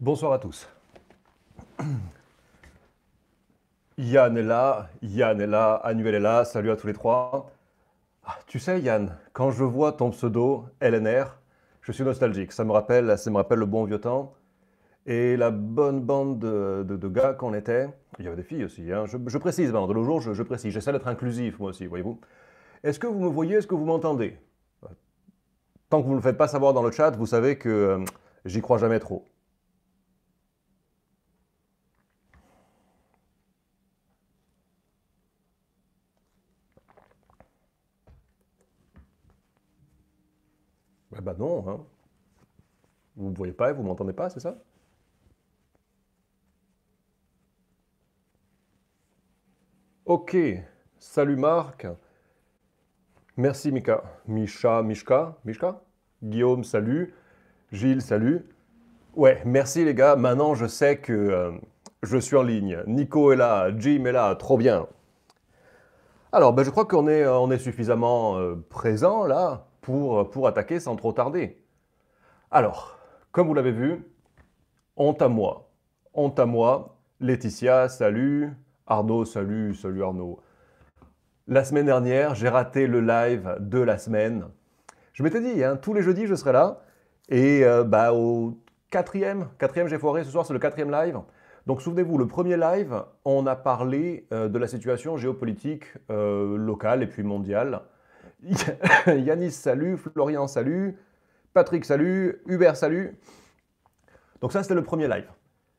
Bonsoir à tous. Yann est là, Yann est là, Annuel est là, salut à tous les trois. Ah, tu sais Yann, quand je vois ton pseudo LNR, je suis nostalgique, ça me rappelle, ça me rappelle le bon vieux temps et la bonne bande de, gars qu'on était. Il y avait des filles aussi, hein. je, précise, ben, de nos jours, je, précise, j'essaie d'être inclusif moi aussi, voyez-vous. Est-ce que vous me voyez, est-ce que vous m'entendez Tant que vous ne le faites pas savoir dans le chat, vous savez que euh, j'y crois jamais trop. Ah bah non, hein. Vous ne voyez pas et vous m'entendez pas, c'est ça Ok, salut Marc. Merci Mika. Micha, Mishka, Mishka Guillaume, salut. Gilles, salut. Ouais, merci les gars. Maintenant, je sais que euh, je suis en ligne. Nico est là, Jim est là, trop bien. Alors, ben, je crois qu'on est, euh, on est suffisamment euh, présent là. Euh, pour, attaquer sans trop tarder. Alors, comme vous l'avez vu, honte à moi. Honte à moi. Laetitia, salut. Arnaud, salut, salut Arnaud. La semaine dernière, j'ai raté le live de la semaine. Je m'étais dit, hein, tous les jeudis, je serai là. Et euh, bah, au quatrième, quatrième, j'ai foiré. Ce soir, c'est le quatrième live. Donc souvenez-vous, le premier live, on a parlé euh, de la situation géopolitique locale et puis mondiale. Yanis, salut. Florian, salut. Patrick, salut. Hubert, salut. Donc ça, c'était le premier live.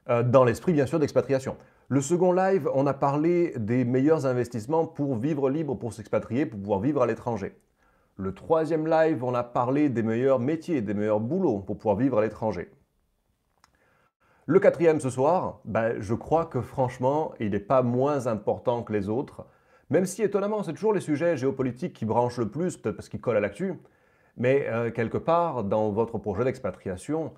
Euh, dans l'esprit, bien sûr, d'expatriation. Le second live, on a parlé des meilleurs investissements pour vivre libre, pour s'expatrier, pour pouvoir vivre à l'étranger. Le troisième live, on a parlé des meilleurs métiers, des meilleurs boulots pour pouvoir vivre à l'étranger. Le quatrième ce soir, ben, je crois que franchement, il n'est pas moins important que les autres. Même si étonnamment, c'est toujours les sujets géopolitiques qui branchent le plus, peut-être parce qu'ils collent à l'actu, mais euh, quelque part, dans votre projet d'expatriation,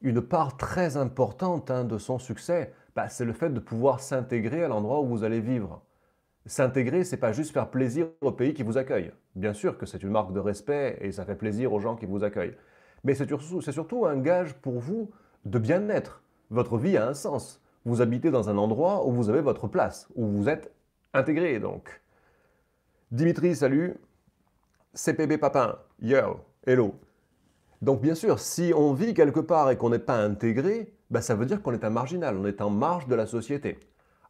une part très importante hein, de son succès, bah, c'est le fait de pouvoir s'intégrer à l'endroit où vous allez vivre. S'intégrer, c'est pas juste faire plaisir au pays qui vous accueille. Bien sûr que c'est une marque de respect et ça fait plaisir aux gens qui vous accueillent. Mais c'est surtout, surtout un gage pour vous de bien-être. Votre vie a un sens. Vous habitez dans un endroit où vous avez votre place, où vous êtes intégré donc. Dimitri, salut. CPB Papin, yo, hello. Donc bien sûr, si on vit quelque part et qu'on n'est pas intégré, ben, ça veut dire qu'on est un marginal, on est en marge de la société.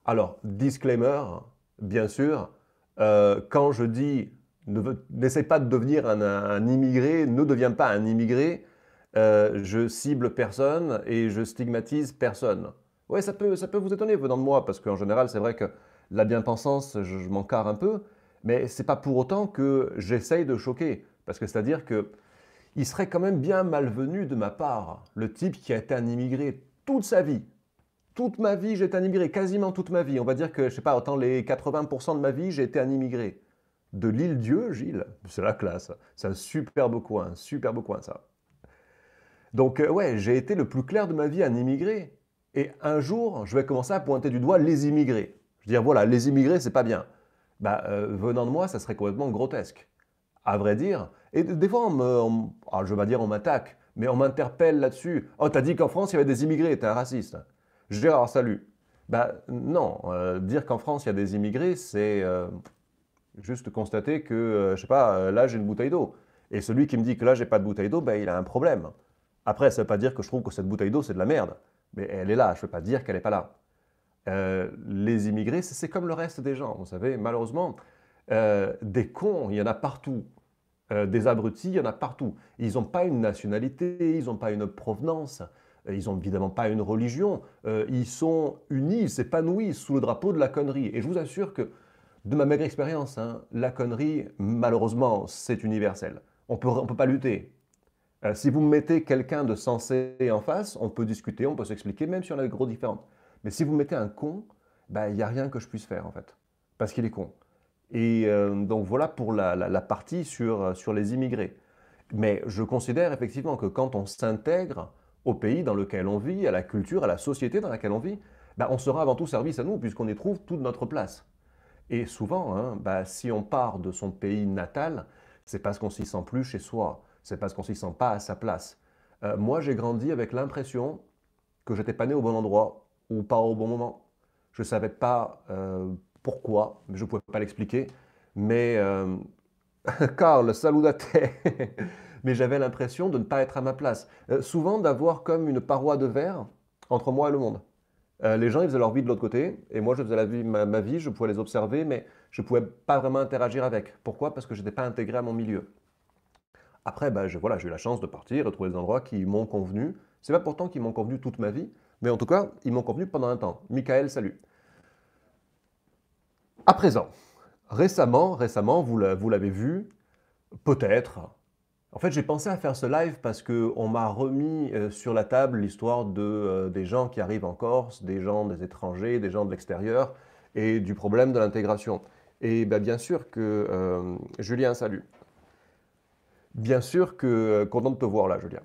Alors, disclaimer, bien sûr, euh, quand je dis n'essaie pas de devenir un, immigré, ne deviens pas un immigré, euh, je cible personne et je stigmatise personne. Ouais, ça peut, ça peut vous étonner venant de moi, parce qu'en général, c'est vrai que la bien-pensance, je, m'en carre un peu, mais c'est pas pour autant que j'essaye de choquer. Parce que c'est-à-dire que il serait quand même bien malvenu de ma part, le type qui a été un immigré toute sa vie. Toute ma vie, j'ai été un immigré, quasiment toute ma vie. On va dire que, je ne sais pas, autant les 80% de ma vie, j'ai été un immigré. De l'île Dieu, Gilles, c'est la classe. C'est un superbe coin, un superbe coin, ça. Donc, euh, ouais, j'ai été le plus clair de ma vie un immigré. Et un jour, je vais commencer à pointer du doigt les immigrés. Dire, voilà, les immigrés, c'est pas bien. Bah, euh, venant de moi, ça serait complètement grotesque, à vrai dire. Et des fois, ah, je vais dire on m'attaque, mais on m'interpelle là-dessus. Oh, t'as dit qu'en France, il y avait des immigrés, t'es un raciste. Je dis, alors salut. Bah non, euh, dire qu'en France, il y a des immigrés, c'est euh, juste constater que, je sais pas, là, j'ai une bouteille d'eau. Et celui qui me dit que là, j'ai pas de bouteille d'eau, ben, il a un problème. Après, ça veut pas dire que je trouve que cette bouteille d'eau, c'est de la merde. Mais elle est là, je ne peux pas dire qu'elle est pas là. Euh, les immigrés, c'est comme le reste des gens. Vous savez, malheureusement, euh, des cons, il y en a partout. Euh, des abrutis, il y en a partout. Ils n'ont pas une nationalité, ils n'ont pas une provenance, ils n'ont évidemment pas une religion. ils sont unis, ils s'épanouissent sous le drapeau de la connerie. Et je vous assure que, de ma maigre expérience, hein, la connerie, malheureusement, c'est universel. On ne peut pas lutter. si vous mettez quelqu'un de sensé en face, on peut discuter, on peut s'expliquer, même si on a des gros différences. Mais si vous mettez un con, bah, il n'y a rien que je puisse faire en fait, parce qu'il est con. Et euh, donc voilà pour la, partie sur, euh, sur, les immigrés. Mais je considère effectivement que quand on s'intègre au pays dans lequel on vit, à la culture, à la société dans laquelle on vit, bah, on sera avant tout service à nous puisqu'on y trouve toute notre place. Et souvent, hein, bah, si on part de son pays natal, c'est parce qu'on s'y sent plus chez soi, c'est parce qu'on s'y sent pas à sa place. Euh, moi, j'ai grandi avec l'impression que j'étais pas né au bon endroit, ou pas au bon moment. Je ne savais pas euh, pourquoi, je ne pouvais pas l'expliquer. Mais euh, Karl, te. Mais j'avais l'impression de ne pas être à ma place. Euh, souvent d'avoir comme une paroi de verre entre moi et le monde. Euh, les gens, ils faisaient leur vie de l'autre côté, et moi, je faisais la vie, ma, vie, je pouvais les observer, mais je ne pouvais pas vraiment interagir avec. Pourquoi Parce que je n'étais pas intégré à mon milieu. Après, bah, voilà, j'ai eu la chance de partir de trouver des endroits qui m'ont convenu. C'est pas pourtant qu'ils m'ont convenu toute ma vie, mais en tout cas, ils m'ont convenu pendant un temps. Michael, salut. À présent, récemment, récemment, vous l'avez vu, peut-être. En fait, j'ai pensé à faire ce live parce qu'on m'a remis euh, sur la table l'histoire de, euh, des gens qui arrivent en Corse, des gens des étrangers, des gens de l'extérieur, et du problème de l'intégration. Et bah, bien sûr que... Euh, Julien, salut. Bien sûr que... Content de te voir là, Julien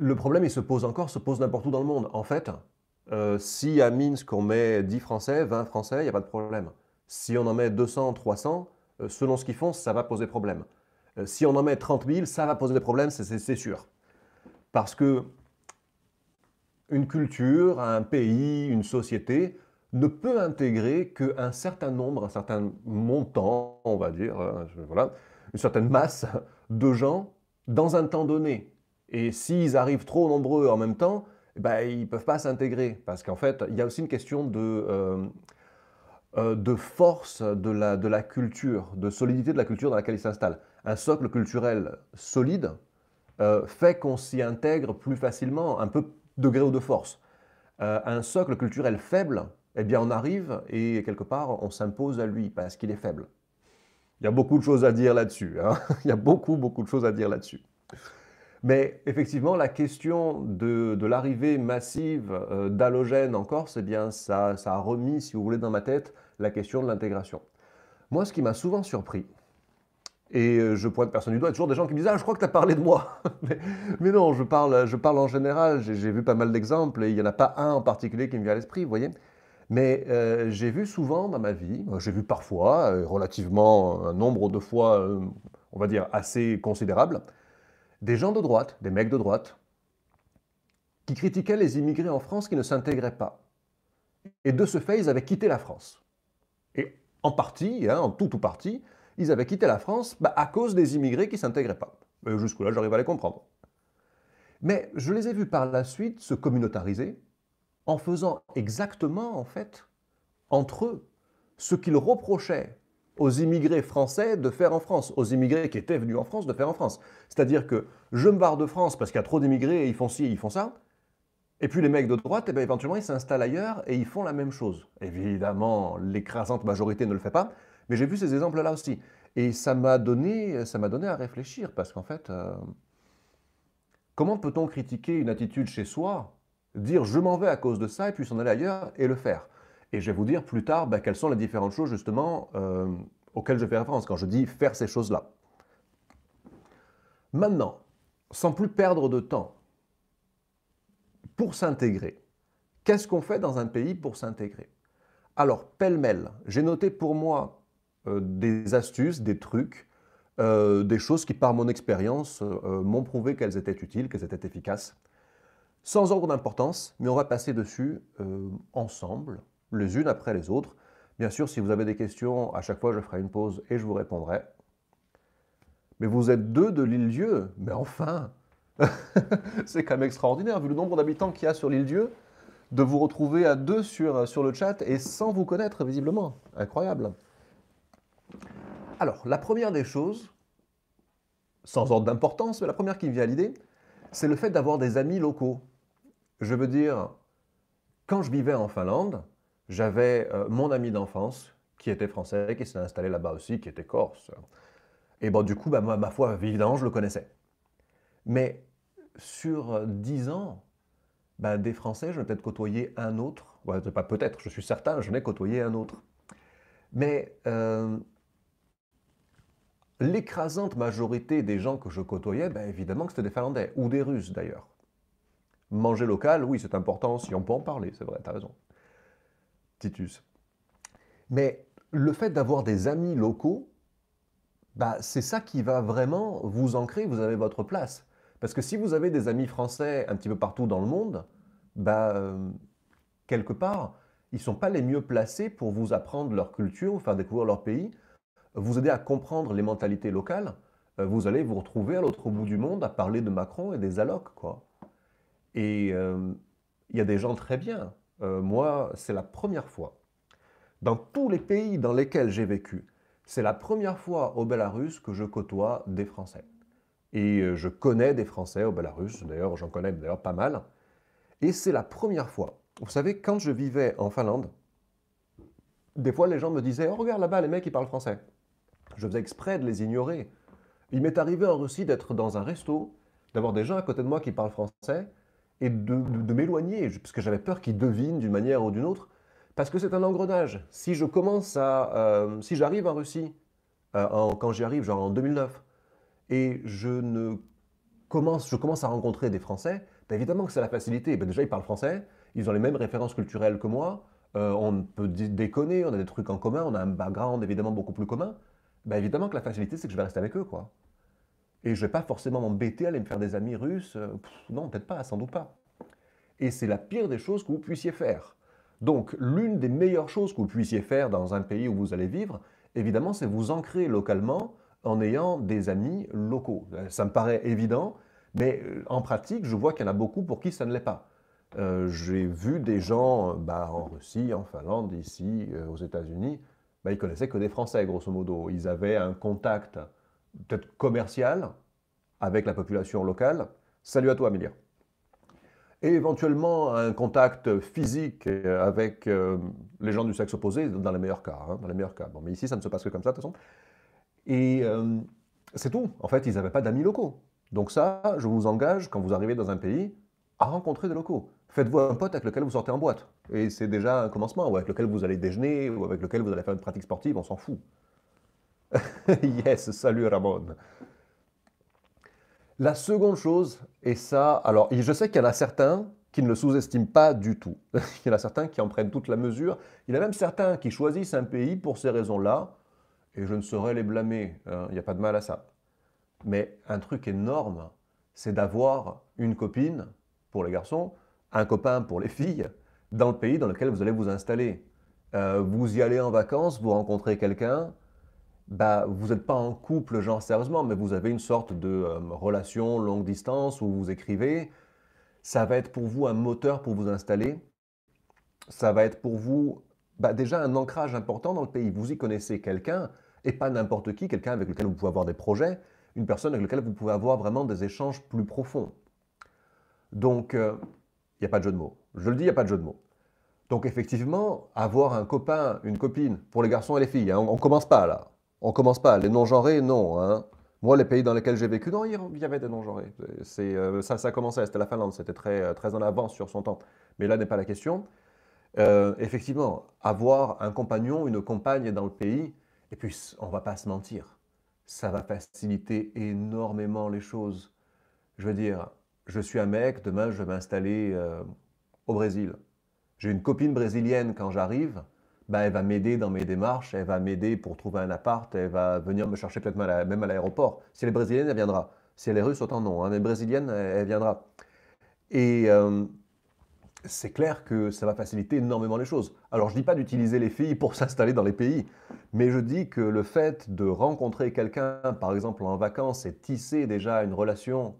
le problème, il se pose encore, se pose n'importe où dans le monde. En fait, euh, si à Minsk on met 10 Français, 20 Français, il n'y a pas de problème. Si on en met 200, 300, euh, selon ce qu'ils font, ça va poser problème. Euh, si on en met 30 000, ça va poser des problèmes, c'est sûr. Parce que une culture, un pays, une société ne peut intégrer qu'un certain nombre, un certain montant, on va dire, voilà, une certaine masse de gens dans un temps donné. Et s'ils arrivent trop nombreux en même temps, eh ben, ils ne peuvent pas s'intégrer. Parce qu'en fait, il y a aussi une question de, euh, euh, de force de la, de la culture, de solidité de la culture dans laquelle ils s'installent. Un socle culturel solide euh, fait qu'on s'y intègre plus facilement, un peu de gré ou de force. un socle culturel faible, eh bien on arrive et quelque part on s'impose à lui parce qu'il est faible. Il y a beaucoup de choses à dire là-dessus. Hein. il y a beaucoup, beaucoup de choses à dire là-dessus. Mais effectivement, la question de, l'arrivée massive euh, d'halogènes encore, en Corse, eh bien, ça, a remis, si vous voulez, dans ma tête la question de l'intégration. Moi, ce qui m'a souvent surpris, et euh, je pointe personne du doigt, il y a toujours des gens qui me disent Ah, je crois que tu as parlé de moi. mais, non, je parle, je parle en général, j'ai vu pas mal d'exemples, et il n'y en a pas un en particulier qui me vient à l'esprit, vous voyez. Mais euh, j'ai vu souvent dans ma vie, j'ai vu parfois, relativement un nombre de fois, on va dire, assez considérable, des gens de droite, des mecs de droite, qui critiquaient les immigrés en France qui ne s'intégraient pas. Et de ce fait, ils avaient quitté la France. Et en partie, hein, en tout ou partie, ils avaient quitté la France bah, à cause des immigrés qui ne s'intégraient pas. Euh, jusque-là, j'arrive à les comprendre. Mais je les ai vus par la suite se communautariser en faisant exactement, en fait, entre eux, ce qu'ils reprochaient aux immigrés français de faire en France, aux immigrés qui étaient venus en France de faire en France. C'est-à-dire que je me barre de France parce qu'il y a trop d'immigrés et ils font ci et ils font ça. Et puis les mecs de droite, et eh ben, éventuellement, ils s'installent ailleurs et ils font la même chose. Évidemment, l'écrasante majorité ne le fait pas, mais j'ai vu ces exemples-là aussi. Et ça m'a donné, donné à réfléchir, parce qu'en fait, euh, comment peut-on critiquer une attitude chez soi, dire je m'en vais à cause de ça, et puis s'en aller ailleurs et le faire et je vais vous dire plus tard bah, quelles sont les différentes choses justement euh, auxquelles je fais référence quand je dis faire ces choses-là. Maintenant, sans plus perdre de temps, pour s'intégrer, qu'est-ce qu'on fait dans un pays pour s'intégrer Alors, pêle-mêle, j'ai noté pour moi euh, des astuces, des trucs, euh, des choses qui, par mon expérience, m'ont prouvé qu'elles étaient utiles, qu'elles étaient efficaces. Sans ordre d'importance, mais on va passer dessus ensemble les unes après les autres. Bien sûr, si vous avez des questions, à chaque fois, je ferai une pause et je vous répondrai. Mais vous êtes deux de l'île Dieu, mais enfin C'est quand même extraordinaire, vu le nombre d'habitants qu'il y a sur l'île Dieu, de vous retrouver à deux sur, sur le chat et sans vous connaître, visiblement. Incroyable. Alors, la première des choses, sans ordre d'importance, mais la première qui me vient à l'idée, c'est le fait d'avoir des amis locaux. Je veux dire, quand je vivais en Finlande, j'avais euh, mon ami d'enfance qui était français, qui s'est installé là-bas aussi, qui était corse. Et bon, du coup, bah, ma, foi, évidemment, je le connaissais. Mais sur dix ans, bah, des Français, je vais peut-être côtoyé un autre. Ouais, pas peut-être, je suis certain, je n'ai côtoyé un autre. Mais euh, l'écrasante majorité des gens que je côtoyais, bah, évidemment que c'était des Finlandais, ou des Russes d'ailleurs. Manger local, oui, c'est important, si on peut en parler, c'est vrai, t'as raison. Titus. Mais le fait d'avoir des amis locaux, bah, c'est ça qui va vraiment vous ancrer, vous avez votre place. Parce que si vous avez des amis français un petit peu partout dans le monde, bah, euh, quelque part, ils ne sont pas les mieux placés pour vous apprendre leur culture, vous faire découvrir leur pays, vous aider à comprendre les mentalités locales. Euh, vous allez vous retrouver à l'autre bout du monde à parler de Macron et des allocs, quoi. Et euh, il y a des gens très bien, euh, moi, c'est la première fois. Dans tous les pays dans lesquels j'ai vécu, c'est la première fois au Belarus que je côtoie des Français. Et euh, je connais des Français au Belarus, d'ailleurs j'en connais d'ailleurs pas mal. Et c'est la première fois. Vous savez, quand je vivais en Finlande, des fois les gens me disaient, oh regarde là-bas les mecs qui parlent français. Je faisais exprès de les ignorer. Il m'est arrivé en Russie d'être dans un resto, d'avoir des gens à côté de moi qui parlent français, et de, m'éloigner, parce que j'avais peur qu'ils devinent d'une manière ou d'une autre, parce que c'est un engrenage. Si je commence à... Euh, si j'arrive en Russie, euh, quand j'y arrive, genre en 2009, et je, ne commence, je commence à rencontrer des Français, ben évidemment que c'est la facilité. Ben déjà, ils parlent français, ils ont les mêmes références culturelles que moi, euh, on peut déconner, on a des trucs en commun, on a un background évidemment beaucoup plus commun. Ben évidemment que la facilité, c'est que je vais rester avec eux, quoi. Et je ne vais pas forcément m'embêter à aller me faire des amis russes. Euh, non, peut-être pas, sans doute pas. Et c'est la pire des choses que vous puissiez faire. Donc, l'une des meilleures choses que vous puissiez faire dans un pays où vous allez vivre, évidemment, c'est vous ancrer localement en ayant des amis locaux. Euh, ça me paraît évident, mais euh, en pratique, je vois qu'il y en a beaucoup pour qui ça ne l'est pas. J'ai vu des gens bah, en Russie, en Finlande, ici, aux États-Unis, bah, ils connaissaient que des Français, grosso modo. Ils avaient un contact peut-être commercial avec la population locale. Salut à toi, Amélie. Et éventuellement un contact physique avec euh, les gens du sexe opposé, dans les meilleurs cas. Hein, dans les meilleurs cas. Bon, mais ici, ça ne se passe que comme ça, de toute façon. Et euh, c'est tout. En fait, ils n'avaient pas d'amis locaux. Donc ça, je vous engage, quand vous arrivez dans un pays, à rencontrer des locaux. Faites-vous un pote avec lequel vous sortez en boîte. Et c'est déjà un commencement, ou avec lequel vous allez déjeuner, ou avec lequel vous allez faire une pratique sportive, on s'en fout. yes, salut Ramon. La seconde chose, est ça, alors je sais qu'il y en a certains qui ne le sous-estiment pas du tout. Il y en a certains qui en prennent toute la mesure. Il y en a même certains qui choisissent un pays pour ces raisons-là, et je ne saurais les blâmer. Hein, il n'y a pas de mal à ça. Mais un truc énorme, c'est d'avoir une copine pour les garçons, un copain pour les filles, dans le pays dans lequel vous allez vous installer. Euh, vous y allez en vacances, vous rencontrez quelqu'un, bah, vous n'êtes pas en couple, genre sérieusement, mais vous avez une sorte de euh, relation longue distance où vous écrivez, ça va être pour vous un moteur pour vous installer. Ça va être pour vous bah, déjà un ancrage important dans le pays. Vous y connaissez quelqu'un, et pas n'importe qui, quelqu'un avec lequel vous pouvez avoir des projets, une personne avec laquelle vous pouvez avoir vraiment des échanges plus profonds. Donc, il euh, n'y a pas de jeu de mots. Je le dis, il n'y a pas de jeu de mots. Donc effectivement, avoir un copain, une copine, pour les garçons et les filles, hein, on ne commence pas là, on commence pas. Les non-genrés, non. Hein. Moi, les pays dans lesquels j'ai vécu, non, il y avait des non-genrés. C'est, euh, ça, ça commençait, c'était la Finlande, c'était très, euh, très en avance sur son temps. Mais là n'est pas la question. Euh, effectivement, avoir un compagnon, une compagne dans le pays, et puis on va pas se mentir, ça va faciliter énormément les choses. Je veux dire, je suis un mec, demain je vais m'installer au Brésil. J'ai une copine brésilienne quand j'arrive, bah, elle va m'aider dans mes démarches, elle va m'aider pour trouver un appart, elle va venir me chercher peut-être même à l'aéroport. Si elle est brésilienne, elle viendra. Si elle est russe, autant non. Hein, mais brésilienne, elle, viendra. Et euh, c'est clair que ça va faciliter énormément les choses. Alors je ne dis pas d'utiliser les filles pour s'installer dans les pays, mais je dis que le fait de rencontrer quelqu'un, par exemple en vacances, et tisser déjà une relation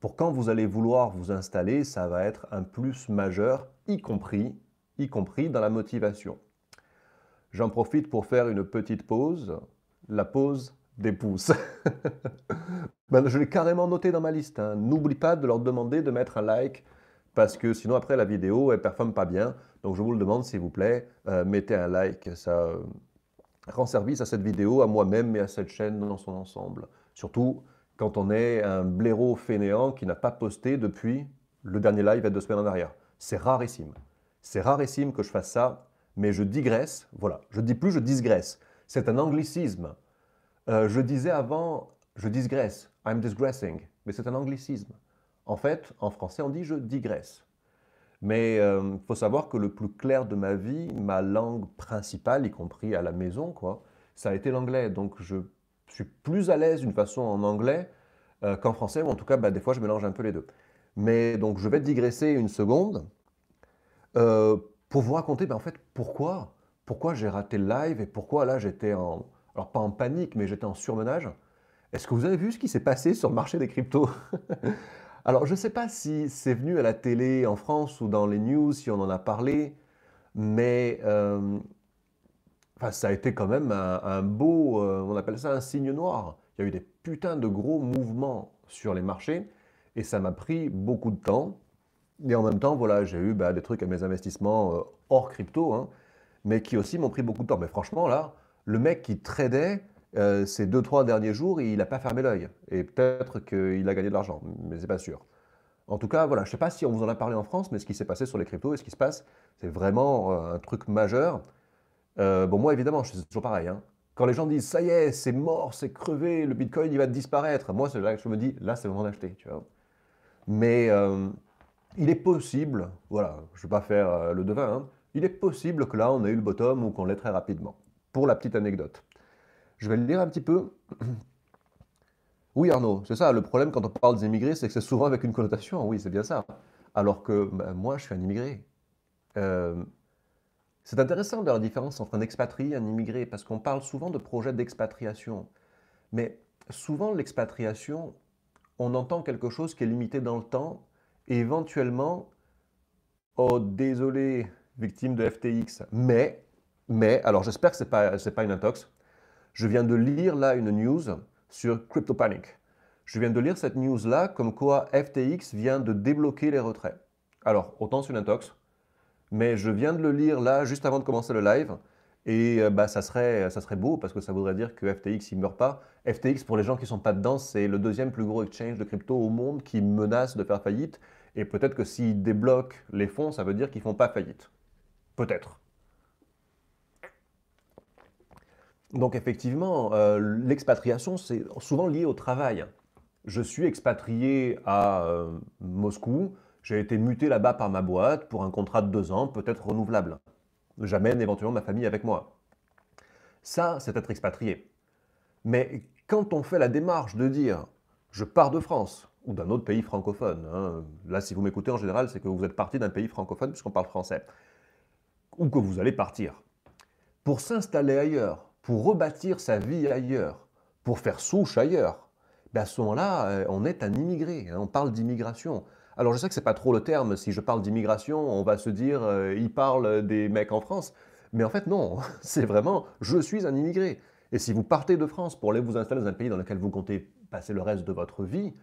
pour quand vous allez vouloir vous installer, ça va être un plus majeur, y compris, y compris dans la motivation. J'en profite pour faire une petite pause, la pause des pouces. Ben, je l'ai carrément noté dans ma liste. Hein. N'oublie pas de leur demander de mettre un like parce que sinon après la vidéo elle performe pas bien. Donc je vous le demande s'il vous plaît, euh, mettez un like. Ça euh, rend service à cette vidéo, à moi-même et à cette chaîne dans son ensemble. Surtout quand on est un blaireau fainéant qui n'a pas posté depuis le dernier live il y a deux semaines en arrière. C'est rarissime. C'est rarissime que je fasse ça mais je digresse. Voilà, je dis plus, je digresse. C'est un anglicisme. Euh, je disais avant, je digresse, I'm digressing, mais c'est un anglicisme. En fait, en français, on dit je digresse. Mais il euh, faut savoir que le plus clair de ma vie, ma langue principale, y compris à la maison, quoi, ça a été l'anglais. Donc je suis plus à l'aise d'une façon en anglais euh, qu'en français, ou en tout cas, bah, des fois, je mélange un peu les deux. Mais donc je vais digresser une seconde. Euh, pour vous raconter ben, en fait pourquoi, pourquoi j'ai raté le live et pourquoi là j'étais en, alors pas en panique, mais j'étais en surmenage. Est-ce que vous avez vu ce qui s'est passé sur le marché des cryptos Alors je ne sais pas si c'est venu à la télé en France ou dans les news, si on en a parlé, mais euh, enfin, ça a été quand même un, beau, euh, on appelle ça un signe noir. Il y a eu des putains de gros mouvements sur les marchés et ça m'a pris beaucoup de temps. Et en même temps, voilà, j'ai eu bah, des trucs à mes investissements euh, hors crypto, hein, mais qui aussi m'ont pris beaucoup de temps. Mais franchement, là, le mec qui tradait euh, ces deux, trois derniers jours, il n'a pas fermé l'œil. Et peut-être qu'il a gagné de l'argent, mais c'est pas sûr. En tout cas, voilà, je ne sais pas si on vous en a parlé en France, mais ce qui s'est passé sur les cryptos et ce qui se passe, c'est vraiment euh, un truc majeur. bon, moi, évidemment, c'est toujours pareil. Hein. Quand les gens disent ça y est, c'est mort, c'est crevé, le bitcoin, il va disparaître, moi, c'est là je me dis, là, c'est le moment d'acheter, tu vois. Mais il est possible, voilà, je ne vais pas faire euh, le devin, hein. il est possible que là on ait eu le bottom ou qu'on l'ait très rapidement. Pour la petite anecdote. Je vais le lire un petit peu. Oui Arnaud, c'est ça, le problème quand on parle des immigrés, c'est que c'est souvent avec une connotation, oui c'est bien ça. Alors que bah, moi je suis un immigré. Euh, c'est intéressant de la différence entre un expatrié et un immigré, parce qu'on parle souvent de projet d'expatriation. Mais souvent l'expatriation, on entend quelque chose qui est limité dans le temps, et éventuellement, oh désolé, victime de FTX, mais, mais, alors j'espère que ce n'est pas, pas une intox, je viens de lire là une news sur Crypto Panic. Je viens de lire cette news là comme quoi FTX vient de débloquer les retraits. Alors, autant sur intox, mais je viens de le lire là juste avant de commencer le live. Et euh, bah, ça, serait, euh, ça serait beau parce que ça voudrait dire que FTX, il ne meurt pas. FTX, pour les gens qui ne sont pas dedans, c'est le deuxième plus gros exchange de crypto au monde qui menace de faire faillite. Et peut-être que s'ils débloquent les fonds, ça veut dire qu'ils ne font pas faillite. Peut-être. Donc effectivement, euh, l'expatriation, c'est souvent lié au travail. Je suis expatrié à Moscou, j'ai été muté là-bas par ma boîte pour un contrat de deux ans, peut-être renouvelable. J'amène éventuellement ma famille avec moi. Ça, c'est être expatrié. Mais quand on fait la démarche de dire je pars de France ou d'un autre pays francophone, hein, là si vous m'écoutez en général, c'est que vous êtes parti d'un pays francophone puisqu'on parle français, ou que vous allez partir, pour s'installer ailleurs, pour rebâtir sa vie ailleurs, pour faire souche ailleurs, ben à ce moment-là, euh, on est un immigré, hein. on parle d'immigration. Alors je sais que c'est pas trop le terme, si je parle d'immigration, on va se dire euh, il parle des mecs en France. Mais en fait non, c'est vraiment je suis un immigré. Et si vous partez de France pour aller vous installer dans un pays dans lequel vous comptez passer le reste de votre vie,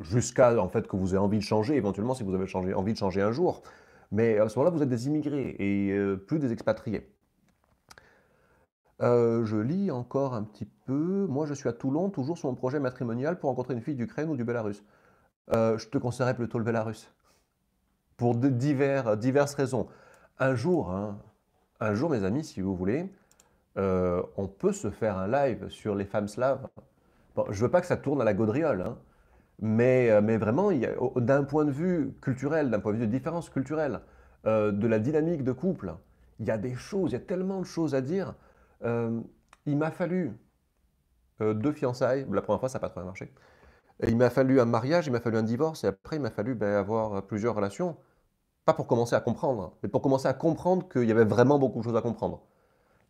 jusqu'à en fait que vous ayez envie de changer, éventuellement si vous avez changé, envie de changer un jour, mais à ce moment-là vous êtes des immigrés et euh, plus des expatriés. Euh, je lis encore un petit peu. Moi, je suis à Toulon, toujours sur mon projet matrimonial pour rencontrer une fille d'Ukraine ou du Bélarus. Euh, je te conseillerais plutôt le Belarus, Pour diverses raisons. Un jour, hein, un jour, mes amis, si vous voulez, euh, on peut se faire un live sur les femmes slaves. Bon, je veux pas que ça tourne à la gaudriole, hein, euh, mais, vraiment, d'un point de vue culturel, d'un point de vue de différence culturelle, de la dynamique de couple, il y a des choses, il y a tellement de choses à dire. il m'a fallu deux fiançailles. La première fois, ça n'a pas trop marché il m'a fallu un mariage, il m'a fallu un divorce, et après, il m'a fallu ben, avoir euh, plusieurs relations. Pas pour commencer à comprendre, hein, mais pour commencer à comprendre qu'il y avait vraiment beaucoup de choses à comprendre.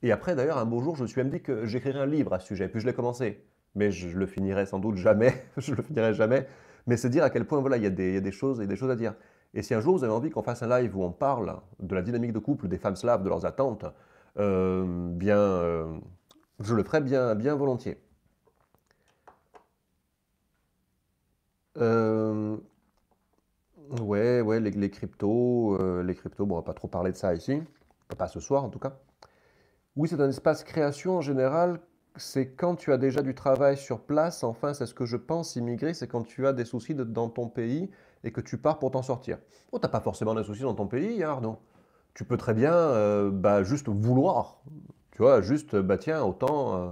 Et après, d'ailleurs, un beau jour, je me suis même dit que j'écrirais un livre à ce sujet, puis je l'ai commencé. Mais je, le finirai sans doute jamais, je le finirai jamais. Mais c'est dire à quel point, voilà, il y, a des, choses, à dire. Et si un jour vous avez envie qu'on fasse un live où on parle de la dynamique de couple des femmes slaves, de leurs attentes, euh, bien, euh, je le ferai bien, bien volontiers. Euh, ouais, ouais, les, cryptos, euh, les cryptos, bon, on va pas trop parler de ça ici, pas ce soir en tout cas. Oui, c'est un espace création en général. C'est quand tu as déjà du travail sur place. Enfin, c'est ce que je pense, immigrer, c'est quand tu as des soucis dans ton pays et que tu pars pour t'en sortir. Bon, t'as pas forcément des soucis dans ton pays, hein, Arnaud. Tu peux très bien, euh, bah, juste vouloir. Tu vois, juste, bah tiens, autant. Euh,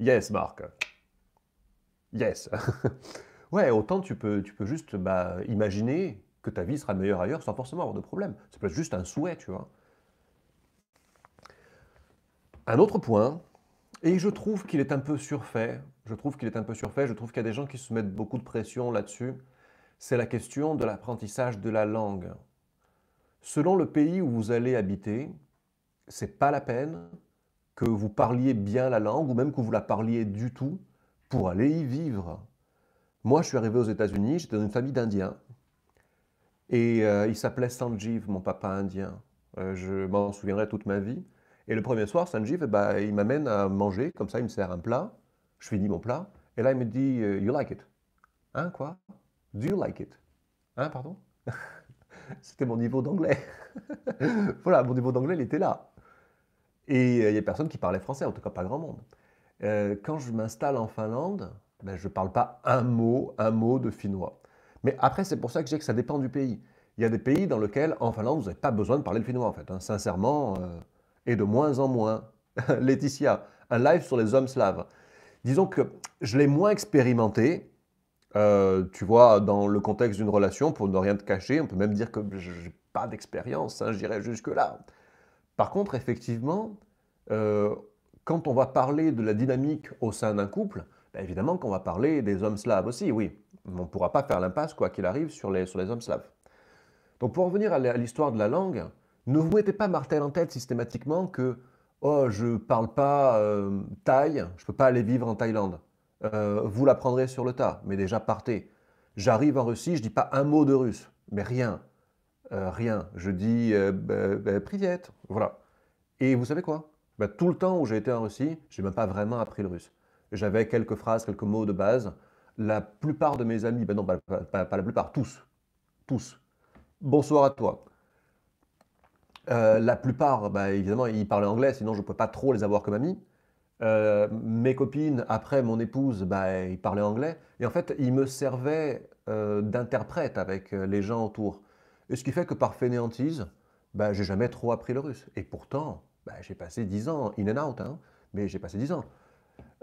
yes, Marc. Yes. Ouais, autant tu peux, tu peux juste bah, imaginer que ta vie sera meilleure ailleurs sans forcément avoir de problème. C'est peut juste un souhait, tu vois. Un autre point, et je trouve qu'il est un peu surfait, je trouve qu'il est un peu surfait, je trouve qu'il y a des gens qui se mettent beaucoup de pression là-dessus, c'est la question de l'apprentissage de la langue. Selon le pays où vous allez habiter, c'est pas la peine que vous parliez bien la langue ou même que vous la parliez du tout pour aller y vivre. Moi, je suis arrivé aux États-Unis, j'étais dans une famille d'Indiens. Et euh, il s'appelait Sanjeev, mon papa indien. Euh, je m'en souviendrai toute ma vie. Et le premier soir, Sanjeev, eh ben, il m'amène à manger, comme ça, il me sert un plat. Je finis mon plat. Et là, il me dit euh, You like it Hein, quoi Do you like it Hein, pardon C'était mon niveau d'anglais. voilà, mon niveau d'anglais, il était là. Et il y n'y a personne qui parlait français, en tout cas pas grand monde. quand je m'installe en Finlande, je ne parle pas un mot, un mot de finnois. Mais après, c'est pour ça que je dis que ça dépend du pays. Il y a des pays dans lesquels, en Finlande, vous n'avez pas besoin de parler le finnois, en fait. Hein. sincèrement, euh, et de moins en moins. Laetitia, un live sur les hommes slaves. Disons que je l'ai moins expérimenté, euh, tu vois, dans le contexte d'une relation, pour ne rien te cacher. On peut même dire que je n'ai pas d'expérience, hein, dirais jusque-là. Par contre, effectivement, euh, quand on va parler de la dynamique au sein d'un couple, bah, évidemment qu'on va parler des hommes slaves aussi, oui. On ne pourra pas faire l'impasse, quoi qu'il arrive, sur les, sur les hommes slaves. Donc pour revenir à l'histoire de la langue, ne vous mettez pas martel en tête systématiquement que « Oh, je ne parle pas euh, thaï, je ne peux pas aller vivre en Thaïlande. Euh, vous l'apprendrez sur le tas, mais déjà partez. J'arrive en Russie, je ne dis pas un mot de russe, mais rien. Euh, rien. Je dis bah, bah, priviette. voilà. Et vous savez quoi Tout le temps où j'ai été en Russie, je n'ai même pas vraiment appris le russe. J'avais quelques phrases, quelques mots de base. La plupart de mes amis, ben non, pas, la plupart, tous, tous. Bonsoir à toi. Euh, la plupart, ben, évidemment, ils parlaient anglais, sinon je ne pouvais pas trop les avoir comme amis. Euh, mes copines, après mon épouse, bah, ils parlaient anglais. Et en fait, ils me servaient euh, d'interprète avec les gens autour. Et ce qui fait que par fainéantise, bah, j'ai jamais trop appris le russe. Et pourtant, j'ai passé 10 ans, in and out, hein. mais j'ai passé 10 ans.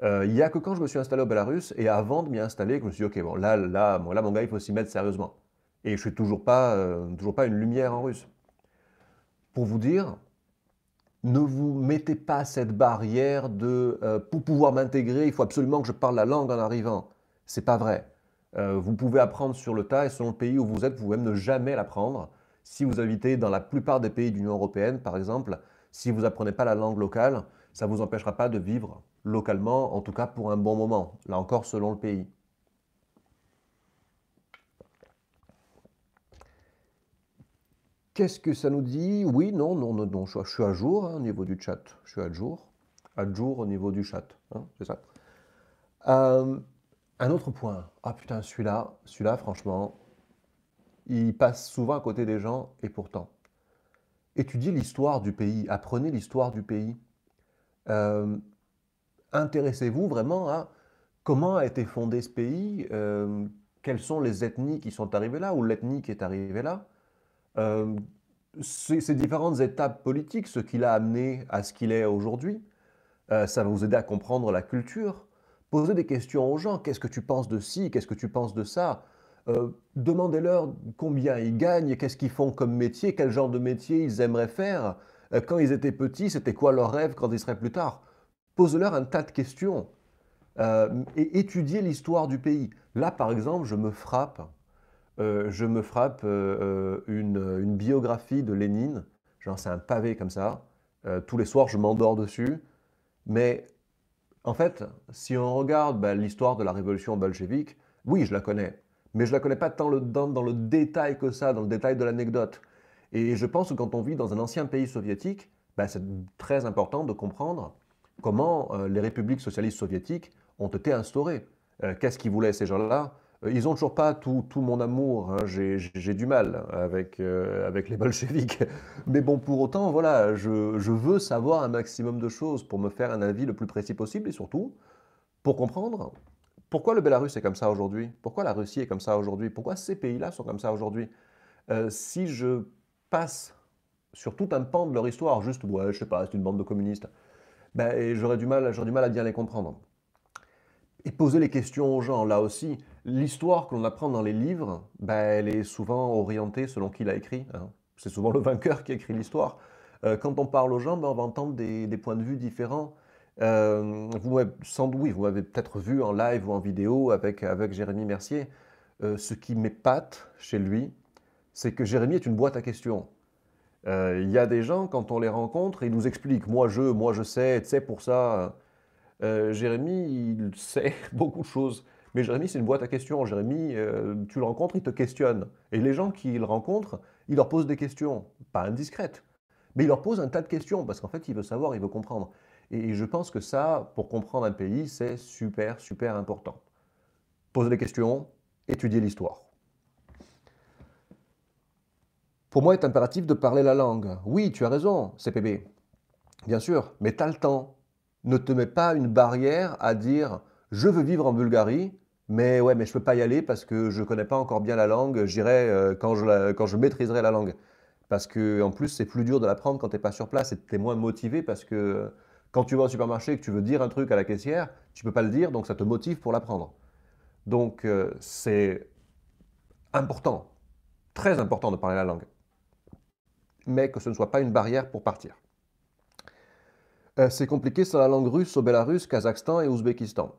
Euh, il n'y a que quand je me suis installé au Belarus et avant de m'y installer que je me suis dit, ok, bon, là, là, là mon gars, il faut s'y mettre sérieusement. Et je ne suis toujours pas, euh, toujours pas une lumière en russe. Pour vous dire, ne vous mettez pas cette barrière de euh, pour pouvoir m'intégrer, il faut absolument que je parle la langue en arrivant. C'est pas vrai. vous pouvez apprendre sur le tas et selon le pays où vous êtes, vous pouvez même ne jamais l'apprendre. Si vous habitez dans la plupart des pays de l'Union européenne, par exemple, si vous n'apprenez pas la langue locale, ça ne vous empêchera pas de vivre localement, en tout cas pour un bon moment, là encore selon le pays. Qu'est-ce que ça nous dit Oui, non, non, non, je suis à jour hein, au niveau du chat. Je suis à jour. À jour au niveau du chat. Hein, c'est ça. Euh, un autre point. Ah putain, celui-là, celui-là, franchement, il passe souvent à côté des gens et pourtant. Étudiez l'histoire du pays. Apprenez l'histoire du pays. Euh, intéressez-vous vraiment à comment a été fondé ce pays, euh, quelles sont les ethnies qui sont arrivées là, ou l'ethnie qui est arrivée là, euh, ces, différentes étapes politiques, ce qui l'a amené à ce qu'il est aujourd'hui. Euh, ça va vous aider à comprendre la culture. Posez des questions aux gens. Qu'est-ce que tu penses de ci Qu'est-ce que tu penses de ça euh, Demandez-leur combien ils gagnent, qu'est-ce qu'ils font comme métier, quel genre de métier ils aimeraient faire. quand ils étaient petits, c'était quoi leur rêve quand ils seraient plus tard Pose-leur un tas de questions euh, et étudier l'histoire du pays. Là, par exemple, je me frappe, euh, je me frappe euh, une, biographie de Lénine. Genre, c'est un pavé comme ça. tous les soirs, je m'endors dessus. Mais en fait, si on regarde bah, l'histoire de la révolution bolchevique, oui, je la connais. Mais je ne la connais pas tant dans, le détail que ça, dans le détail de l'anecdote. Et je pense que quand on vit dans un ancien pays soviétique, bah, c'est très important de comprendre comment euh, les républiques socialistes soviétiques ont été instaurées. Euh, qu'est-ce qu'ils voulaient ces gens-là euh, ils n'ont toujours pas tout, mon amour, hein, j'ai du mal avec, les bolcheviks. Mais bon, pour autant, voilà, je, veux savoir un maximum de choses pour me faire un avis le plus précis possible et surtout pour comprendre pourquoi le Bélarus est comme ça aujourd'hui, pourquoi la Russie est comme ça aujourd'hui, pourquoi ces pays-là sont comme ça aujourd'hui. si je passe sur tout un pan de leur histoire, juste, ouais, je sais pas, c'est une bande de communistes, ben, j'aurais du, mal, du mal à bien les comprendre. Et poser les questions aux gens, là aussi, l'histoire que l'on apprend dans les livres, ben, elle est souvent orientée selon qui l'a écrit. Hein. C'est souvent le vainqueur qui écrit l'histoire. Euh, quand on parle aux gens, ben, on va entendre des, points de vue différents. Euh, vous, sans doute, vous m'avez peut-être vu en live ou en vidéo avec, avec Jérémy Mercier. Euh, ce qui m'épate chez lui, c'est que Jérémy est une boîte à questions. Euh, il y a des gens, quand on les rencontre, ils nous expliquent moi je, moi je sais, tu sais pour ça. Euh, Jérémy, il sait beaucoup de choses. Mais Jérémy, c'est une boîte à questions. Jérémy, euh, tu le rencontres, il te questionne. Et les gens qu'il rencontre, il leur pose des questions, pas indiscrètes, mais il leur pose un tas de questions parce qu'en fait, il veut savoir, il veut comprendre. Et je pense que ça, pour comprendre un pays, c'est super, super important. Pose des questions, étudie l'histoire. Pour moi, il est impératif de parler la langue. Oui, tu as raison, CPB. Bien sûr, mais as le temps. Ne te mets pas une barrière à dire je veux vivre en Bulgarie, mais ouais, mais je peux pas y aller parce que je ne connais pas encore bien la langue. J'irai euh, quand, je quand je maîtriserai la langue. Parce que en plus, c'est plus dur de l'apprendre quand tu n'es pas sur place et tu es moins motivé parce que quand tu vas au supermarché et que tu veux dire un truc à la caissière, tu peux pas le dire, donc ça te motive pour l'apprendre. Donc euh, c'est important, très important de parler la langue mais que ce ne soit pas une barrière pour partir. Euh, c'est compliqué sur la langue russe au Bélarus, Kazakhstan et Ouzbékistan.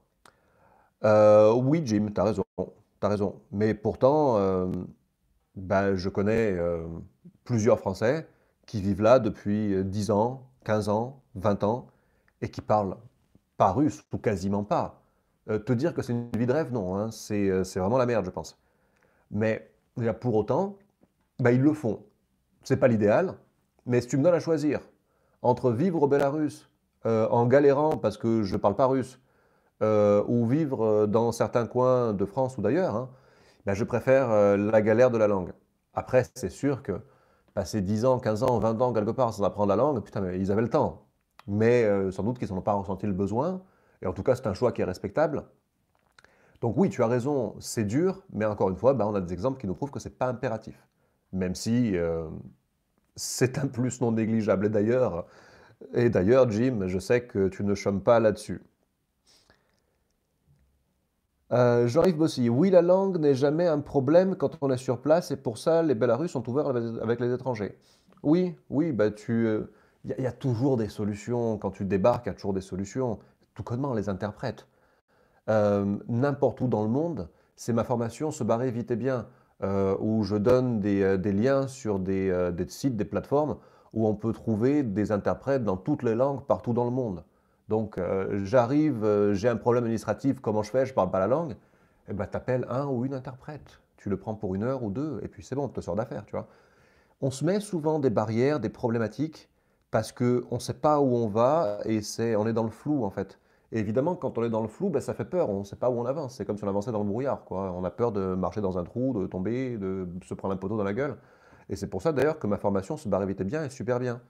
Euh, oui, Jim, tu raison, t'as raison. Mais pourtant, euh, ben, je connais euh, plusieurs Français qui vivent là depuis 10 ans, 15 ans, 20 ans, et qui parlent pas russe, ou quasiment pas. te dire que c'est une vie de rêve, non, hein. c'est vraiment la merde, je pense. Mais pour autant, ben, ils le font. C'est pas l'idéal, mais si tu me donnes à choisir entre vivre au Bélarus euh, en galérant parce que je parle pas russe euh, ou vivre euh, dans certains coins de France ou d'ailleurs, hein, ben, je préfère la galère de la langue. Après, c'est sûr que passer 10 ans, 15 ans, 20 ans quelque part sans apprendre la langue, putain, mais ils avaient le temps. Mais sans doute qu'ils n'en ont pas ressenti le besoin. Et en tout cas, c'est un choix qui est respectable. Donc oui, tu as raison, c'est dur, mais encore une fois, ben, on a des exemples qui nous prouvent que c'est pas impératif. Même si c'est un plus non négligeable. Et d'ailleurs, et d'ailleurs, Jim, je sais que tu ne chômes pas là-dessus. Euh, Jean-Yves Bossy, oui, la langue n'est jamais un problème quand on est sur place et pour ça, les Belarus sont ouverts avec les étrangers. Oui, oui, bah tu, il euh, y, a toujours des solutions. Quand tu débarques, il y a toujours des solutions. Tout comment les interprète. Euh, n'importe où dans le monde, c'est ma formation, se barrer vite et bien. Euh, où je donne des, euh, liens sur euh, des, sites, des plateformes, où on peut trouver des interprètes dans toutes les langues, partout dans le monde. Donc j'arrive, j'ai un problème administratif, comment je fais, je parle pas la langue, et eh ben t'appelles un ou une interprète. Tu le prends pour une heure ou deux, et puis c'est bon, tu te sors d'affaire, tu vois. On se met souvent des barrières, des problématiques, parce qu'on ne sait pas où on va, et on est dans le flou en fait évidemment, quand on est dans le flou, ben, ça fait peur, on ne sait pas où on avance. C'est comme si on avançait dans le brouillard. Quoi. On a peur de marcher dans un trou, de tomber, de se prendre un poteau dans la gueule. Et c'est pour ça d'ailleurs que ma formation se barre vite et bien est super bien.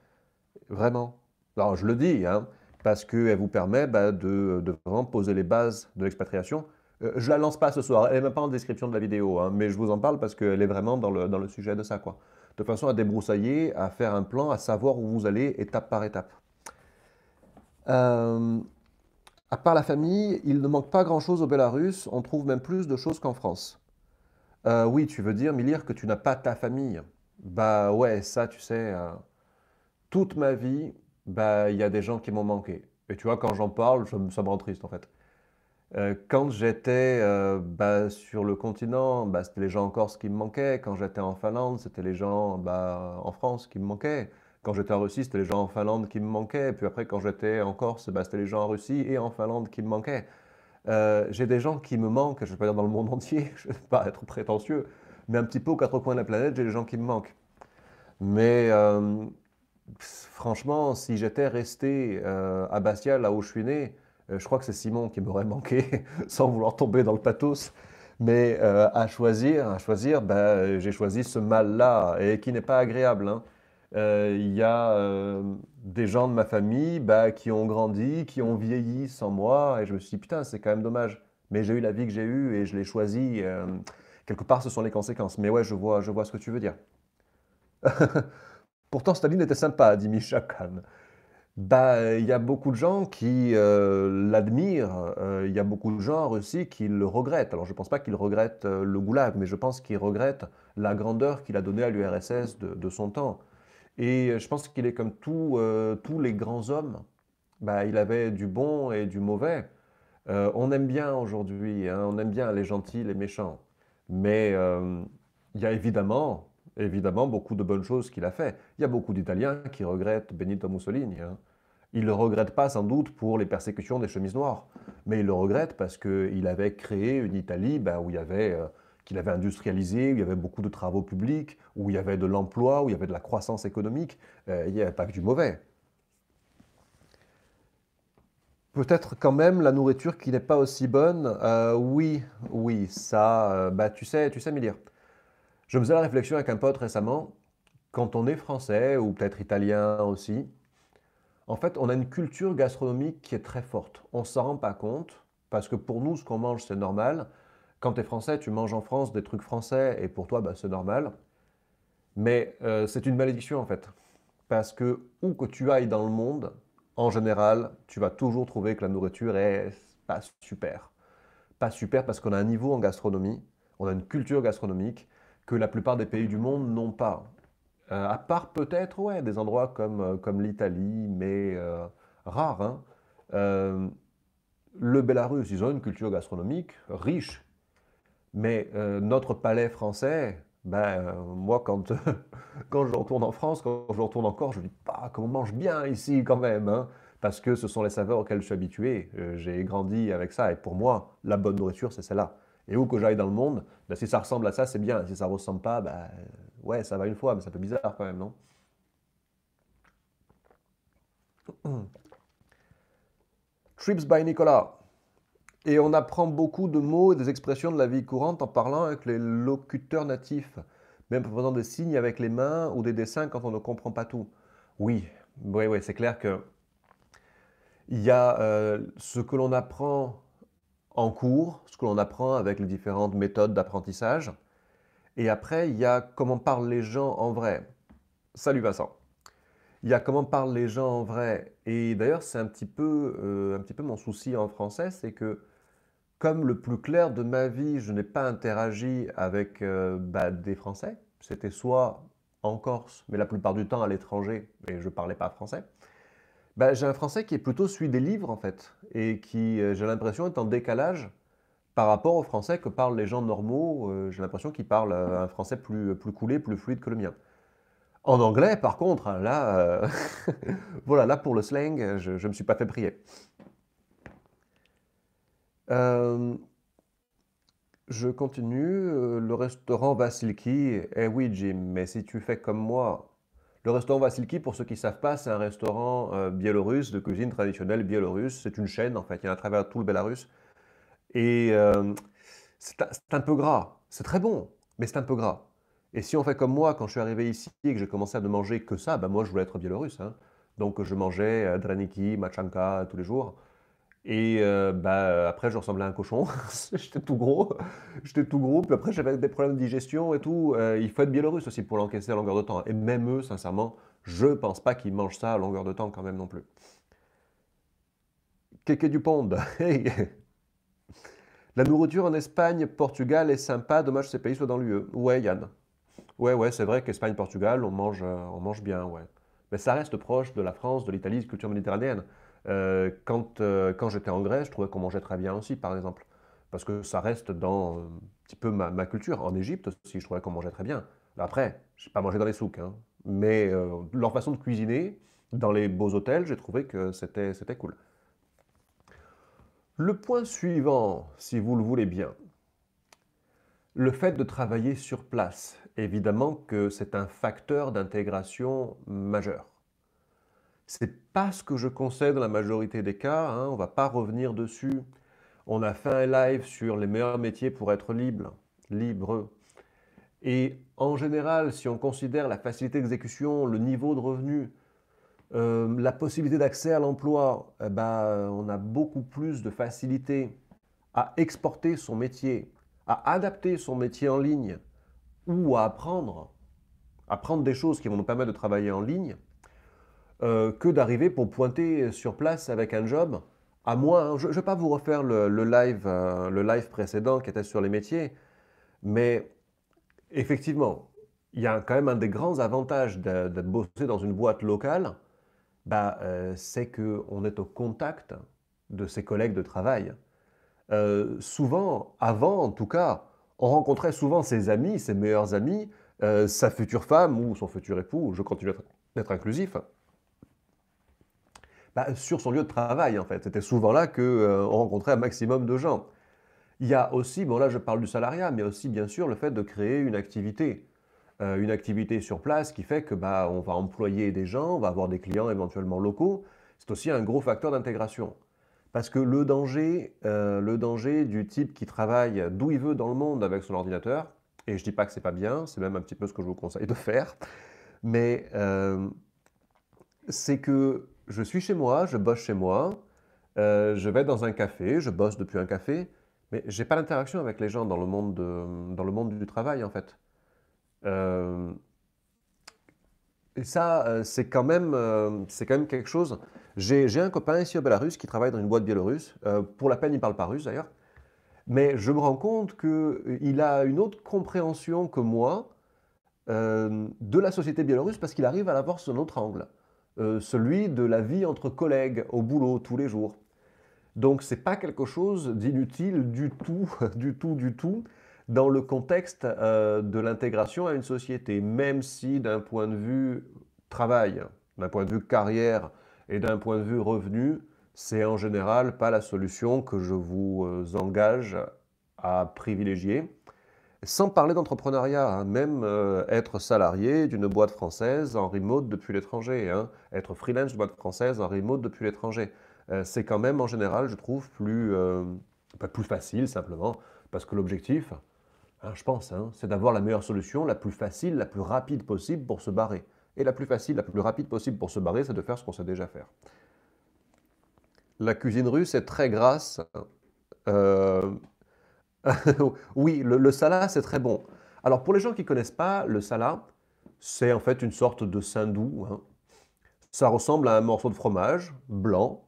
Vraiment. Alors je le dis, hein, parce qu'elle vous permet ben, de, vraiment poser les bases de l'expatriation. Je euh, je la lance pas ce soir, elle n'est même pas en description de la vidéo, hein, mais je vous en parle parce qu'elle est vraiment dans le, dans le sujet de ça. Quoi. De façon à débroussailler, à faire un plan, à savoir où vous allez étape par étape. Euh, à part la famille, il ne manque pas grand-chose au Bélarus, on trouve même plus de choses qu'en France. Euh, oui, tu veux dire, Milire, que tu n'as pas ta famille. Bah ouais, ça, tu sais, hein. toute ma vie, bah il y a des gens qui m'ont manqué. Et tu vois, quand j'en parle, ça me, ça rend triste en fait. Euh, quand j'étais euh, bah, sur le continent, bah, c'était les gens en Corse qui me manquaient. Quand j'étais en Finlande, c'était les gens bah, en France qui me manquaient. Quand j'étais en Russie, c'était les gens en Finlande qui me manquaient. Puis après, quand j'étais en Corse, eh ben, c'était les gens en Russie et en Finlande qui me manquaient. Euh, j'ai des gens qui me manquent, je ne vais pas dire dans le monde entier, je ne vais pas être prétentieux, mais un petit peu aux quatre coins de la planète, j'ai des gens qui me manquent. Mais euh, franchement, si j'étais resté euh, à Bastia, là où je suis né, je crois que c'est Simon qui m'aurait manqué, sans vouloir tomber dans le pathos. Mais à choisir, à choisir, ben, j'ai choisi ce mal-là, et qui n'est pas agréable. Hein. Euh, il y a euh, des gens de ma famille bah, qui ont grandi, qui ont vieilli sans moi, et je me suis dit, putain, c'est quand même dommage. Mais j'ai eu la vie que j'ai eue et je l'ai choisie. Euh, quelque part, ce sont les conséquences. Mais ouais, je vois, je vois ce que tu veux dire. Pourtant, Staline était sympa, dit Misha Khan. Bah, il y a beaucoup de gens qui l'admirent, il y a beaucoup de gens aussi qui le regrettent. Alors, je ne pense pas qu'ils regrettent le goulag, mais je pense qu'ils regrettent la grandeur qu'il a donnée à l'URSS de, son temps. Et euh, je pense qu'il est comme euh, tous les grands hommes. Bah, il avait du bon et du mauvais. Euh, on aime bien aujourd'hui, hein, on aime bien les gentils, les méchants. Mais il y a évidemment, évidemment beaucoup de bonnes choses qu'il a fait. Il y a beaucoup d'Italiens qui regrettent Benito Mussolini. Hein. Ils ne le regrettent pas sans doute pour les persécutions des chemises noires, mais ils le regrettent parce qu'il avait créé une Italie bah, où il y avait qu'il avait industrialisé, où il y avait beaucoup de travaux publics, où il y avait de l'emploi, où il y avait de la croissance économique. Euh, il n'y avait pas que du mauvais. Peut-être quand même la nourriture qui n'est pas aussi bonne. Euh, oui, oui, ça, euh, bah, tu sais, tu sais me dire. Je me faisais la réflexion avec un pote récemment. Quand on est français ou peut-être italien aussi, en fait, on a une culture gastronomique qui est très forte. On s'en rend pas compte parce que pour nous, ce qu'on mange, c'est normal. Quand tu es français, tu manges en France des trucs français et pour toi, bah, c'est normal. Mais euh, c'est une malédiction en fait. Parce que où que tu ailles dans le monde, en général, tu vas toujours trouver que la nourriture est pas super. Pas super parce qu'on a un niveau en gastronomie, on a une culture gastronomique que la plupart des pays du monde n'ont pas. Euh, à part peut-être ouais, des endroits comme, euh, comme l'Italie, mais rare. rares. Hein. le Bélarus, ils ont une culture gastronomique riche, mais euh, notre palais français, ben, euh, moi, quand, euh, quand je retourne en France, quand je retourne encore, je me dis, pas ah, qu'on mange bien ici quand même, hein parce que ce sont les saveurs auxquelles je suis habitué. J'ai grandi avec ça, et pour moi, la bonne nourriture, c'est celle-là. Et où que j'aille dans le monde, ben, si ça ressemble à ça, c'est bien. Si ça ne ressemble pas, ben, ouais, ça va une fois, mais c'est un peu bizarre quand même, non Trips by Nicolas. Et on apprend beaucoup de mots et des expressions de la vie courante en parlant avec les locuteurs natifs, même en faisant des signes avec les mains ou des dessins quand on ne comprend pas tout. Oui, oui, oui, c'est clair que il y a euh, ce que l'on apprend en cours, ce que l'on apprend avec les différentes méthodes d'apprentissage, et après il y a comment parlent les gens en vrai. Salut Vincent. Il y a comment parlent les gens en vrai. Et d'ailleurs, c'est un, petit peu, euh, un petit peu mon souci en français, c'est que comme le plus clair de ma vie, je n'ai pas interagi avec euh, bah, des Français. C'était soit en Corse, mais la plupart du temps à l'étranger, et je ne parlais pas français. Bah, j'ai un français qui est plutôt celui des livres, en fait, et qui, euh, j'ai l'impression, est en décalage par rapport au français que parlent les gens normaux. j'ai l'impression qu'ils parlent un français plus, plus coulé, plus fluide que le mien. En anglais, par contre, hein, là, euh, voilà, là pour le slang, je ne me suis pas fait prier. Euh, je continue. Euh, le restaurant Vasilki, eh oui, Jim, mais si tu fais comme moi. Le restaurant Vasilki, pour ceux qui ne savent pas, c'est un restaurant biélorusse, de cuisine traditionnelle biélorusse. C'est une chaîne, en fait. Il y en a à travers tout le Bélarus. Et c'est un peu gras. C'est très bon, mais c'est un peu gras. Et si on fait comme moi, quand je suis arrivé ici et que j'ai commencé à ne manger que ça, ben moi je voulais être biélorusse. Hein. Donc je mangeais euh, draniki, machanka tous les jours. Et euh, ben, euh, après, je ressemblais à un cochon. J'étais tout gros. J'étais tout gros. Puis après, j'avais des problèmes de digestion et tout. il faut être biélorusse aussi pour l'encaisser à longueur de temps. Et même eux, sincèrement, je pense pas qu'ils mangent ça à longueur de temps quand même non plus. Kéké du pond. La nourriture en Espagne, Portugal est sympa. Dommage que ces pays soient dans l'UE. Ouais, Yann. Ouais, ouais, c'est vrai qu'Espagne-Portugal, on mange, euh, on mange bien, ouais. Mais ça reste proche de la France, de l'Italie, de culture méditerranéenne. Euh, quand, euh, quand j'étais en Grèce, je trouvais qu'on mangeait très bien aussi, par exemple. Parce que ça reste dans un petit peu ma, ma, culture. En Égypte aussi, je trouvais qu'on mangeait très bien. Après, je n'ai pas mangé dans les souks, hein. mais leur façon de cuisiner, dans les beaux hôtels, j'ai trouvé que c'était cool. Le point suivant, si vous le voulez bien, le fait de travailler sur place évidemment que c'est un facteur d'intégration majeur. C'est pas ce que je conseille dans la majorité des cas, hein, on ne va pas revenir dessus. On a fait un live sur les meilleurs métiers pour être libre, libre. Et en général, si on considère la facilité d'exécution, le niveau de revenu, euh, la possibilité d'accès à l'emploi, eh ben, on a beaucoup plus de facilité à exporter son métier, à adapter son métier en ligne, ou à apprendre, apprendre des choses qui vont nous permettre de travailler en ligne, euh, que d'arriver pour pointer sur place avec un job. À moins, hein. je ne vais pas vous refaire le, live, euh, le live précédent qui était sur les métiers, mais effectivement, il y a quand même un des grands avantages de, de bosser dans une boîte locale, bah, euh, c'est qu'on est au contact de ses collègues de travail. souvent, avant en tout cas, on rencontrait souvent ses amis, ses meilleurs amis, euh, sa future femme ou son futur époux, je continue d'être inclusif, bah, sur son lieu de travail en fait. C'était souvent là qu'on euh, on rencontrait un maximum de gens. Il y a aussi, bon là je parle du salariat, mais aussi bien sûr le fait de créer une activité. Euh, une activité sur place qui fait que bah, on va employer des gens, on va avoir des clients éventuellement locaux. C'est aussi un gros facteur d'intégration. Parce que le danger, euh, le danger du type qui travaille d'où il veut dans le monde avec son ordinateur, et je ne dis pas que c'est pas bien, c'est même un petit peu ce que je vous conseille de faire, mais euh, c'est que je suis chez moi, je bosse chez moi, euh, je vais dans un café, je bosse depuis un café, mais j'ai pas d'interaction avec les gens dans le monde, de, dans le monde du travail en fait. et ça, c'est quand, même, c'est quand même quelque chose j'ai un copain ici au Belarus qui travaille dans une boîte biélorusse. Euh, pour la peine, il parle pas russe d'ailleurs. Mais je me rends compte qu'il euh, a une autre compréhension que moi euh, de la société biélorusse parce qu'il arrive à la voir sous un autre angle, celui de la vie entre collègues au boulot tous les jours. Donc c'est pas quelque chose d'inutile du tout, du tout, du tout dans le contexte de l'intégration à une société, même si d'un point de vue travail, d'un point de vue carrière, et d'un point de vue revenu, c'est en général pas la solution que je vous euh, engage à privilégier. Sans parler d'entrepreneuriat, hein, même euh, être salarié d'une boîte française en remote depuis l'étranger, hein. être freelance d'une boîte française en remote depuis l'étranger, euh, c'est quand même en général, je trouve, plus, pas plus facile simplement, parce que l'objectif, hein, je pense, c'est d'avoir la meilleure solution, la plus facile, la plus rapide possible pour se barrer. Et la plus facile, la plus rapide possible pour se barrer, c'est de faire ce qu'on sait déjà faire. La cuisine russe est très grasse. Euh, oui, le, salat, c'est très bon. Alors pour les gens qui ne connaissent pas, le salat, c'est en fait une sorte de sindou. Hein. Ça ressemble à un morceau de fromage blanc,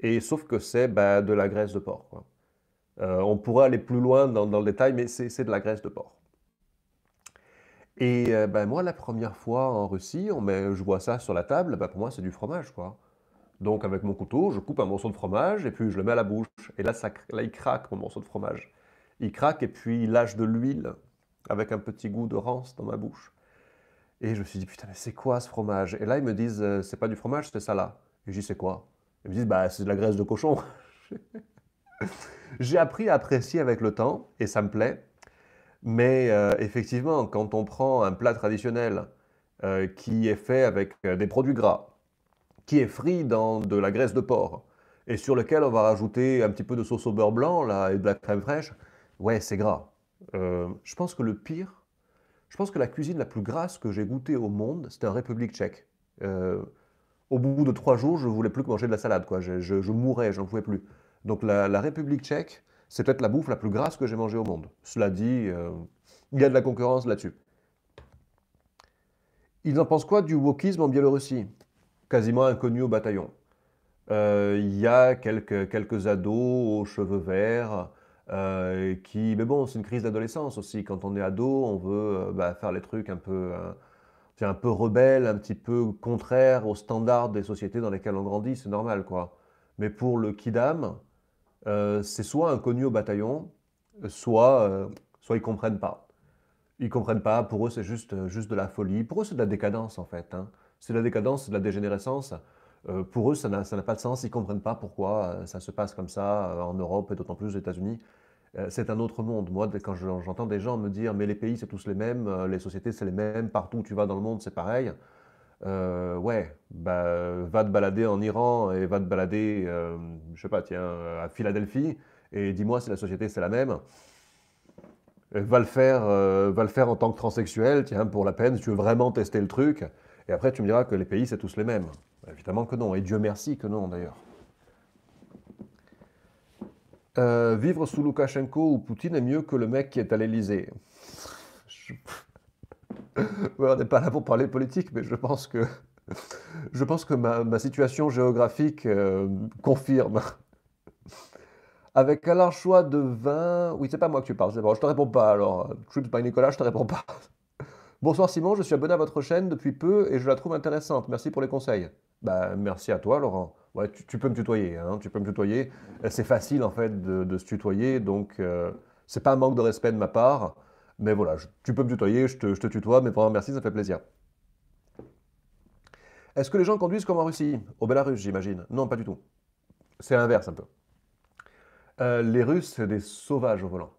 et sauf que c'est bah, de la graisse de porc. Euh, on pourrait aller plus loin dans, dans le détail, mais c'est de la graisse de porc. Et euh, ben moi, la première fois en Russie, on met, je vois ça sur la table, ben, pour moi, c'est du fromage, quoi. Donc, avec mon couteau, je coupe un morceau de fromage et puis je le mets à la bouche. Et là, ça, là il craque, mon morceau de fromage. Il craque et puis il lâche de l'huile avec un petit goût de rance dans ma bouche. Et je me suis dit, putain, mais c'est quoi ce fromage Et là, ils me disent, euh, c'est pas du fromage, c'est ça là. Et je dis, c'est quoi Ils me disent, bah, c'est de la graisse de cochon. J'ai appris à apprécier avec le temps et ça me plaît. Mais euh, effectivement, quand on prend un plat traditionnel euh, qui est fait avec euh, des produits gras, qui est frit dans de la graisse de porc, et sur lequel on va rajouter un petit peu de sauce au beurre blanc là, et de la crème fraîche, ouais, c'est gras. je pense que le pire, je pense que la cuisine la plus grasse que j'ai goûtée au monde, c'était en République tchèque. au bout de trois jours, je voulais plus que manger de la salade, quoi. Je, je, je mourais, pouvais plus. Donc la République tchèque, c'est peut-être la bouffe la plus grasse que j'ai mangée au monde. Cela dit, euh, il y a de la concurrence là-dessus. Ils en pensent quoi du wokisme en Biélorussie Quasiment inconnu au bataillon. Euh, il y a quelques, quelques ados aux cheveux verts euh, qui... Mais bon, c'est une crise d'adolescence aussi. Quand on est ado, on veut bah, faire les trucs un peu... un peu rebelle, un petit peu contraire aux standards des sociétés dans lesquelles on grandit, c'est normal quoi. Mais pour le kidam, euh, c'est soit inconnu au bataillon, soit, euh, soit ils ne comprennent pas. Ils ne comprennent pas, pour eux c'est juste, euh, juste de la folie. Pour eux c'est de la décadence en fait. Hein. C'est de la décadence, de la dégénérescence. pour eux ça n'a pas de sens, ils ne comprennent pas pourquoi ça se passe comme ça en Europe et d'autant plus aux États-Unis. C'est un autre monde. Moi, quand j'entends des gens me dire, mais les pays, c'est tous les mêmes, les sociétés, c'est les mêmes, partout où tu vas dans le monde, c'est pareil, euh, ouais, bah, va te balader en Iran et va te balader, euh, je sais pas, tiens, euh, à Philadelphie, et dis-moi si la société c'est la même. va le faire, va le faire en tant que transsexuel, tiens, pour la peine, si tu veux vraiment tester le truc. Et après, tu me diras que les pays, c'est tous les mêmes. Évidemment que non, et Dieu merci que non, d'ailleurs. vivre sous Loukachenko ou Poutine est mieux que le mec qui est à l'Elysée. on n'est pas là pour parler politique, mais je pense que, je pense que ma, situation géographique euh, confirme. Avec un large choix de vin Oui, c'est pas moi que tu parles, je te réponds pas alors. by euh, Nicolas, je te réponds pas. Bonsoir Simon, je suis abonné à votre chaîne depuis peu et je la trouve intéressante. Merci pour les conseils. Bah, merci à toi, Laurent. Ouais, tu, peux me tutoyer, hein, tu peux me tutoyer. C'est facile en fait de, se tutoyer, donc euh, c'est pas un manque de respect de ma part. Mais voilà, tu peux me tutoyer, je te, tutoie, mais vraiment merci, ça fait plaisir. Est-ce que les gens conduisent comme en Russie Au Belarus, j'imagine. Non, pas du tout. C'est l'inverse un peu. Euh, les Russes, c'est des sauvages au volant.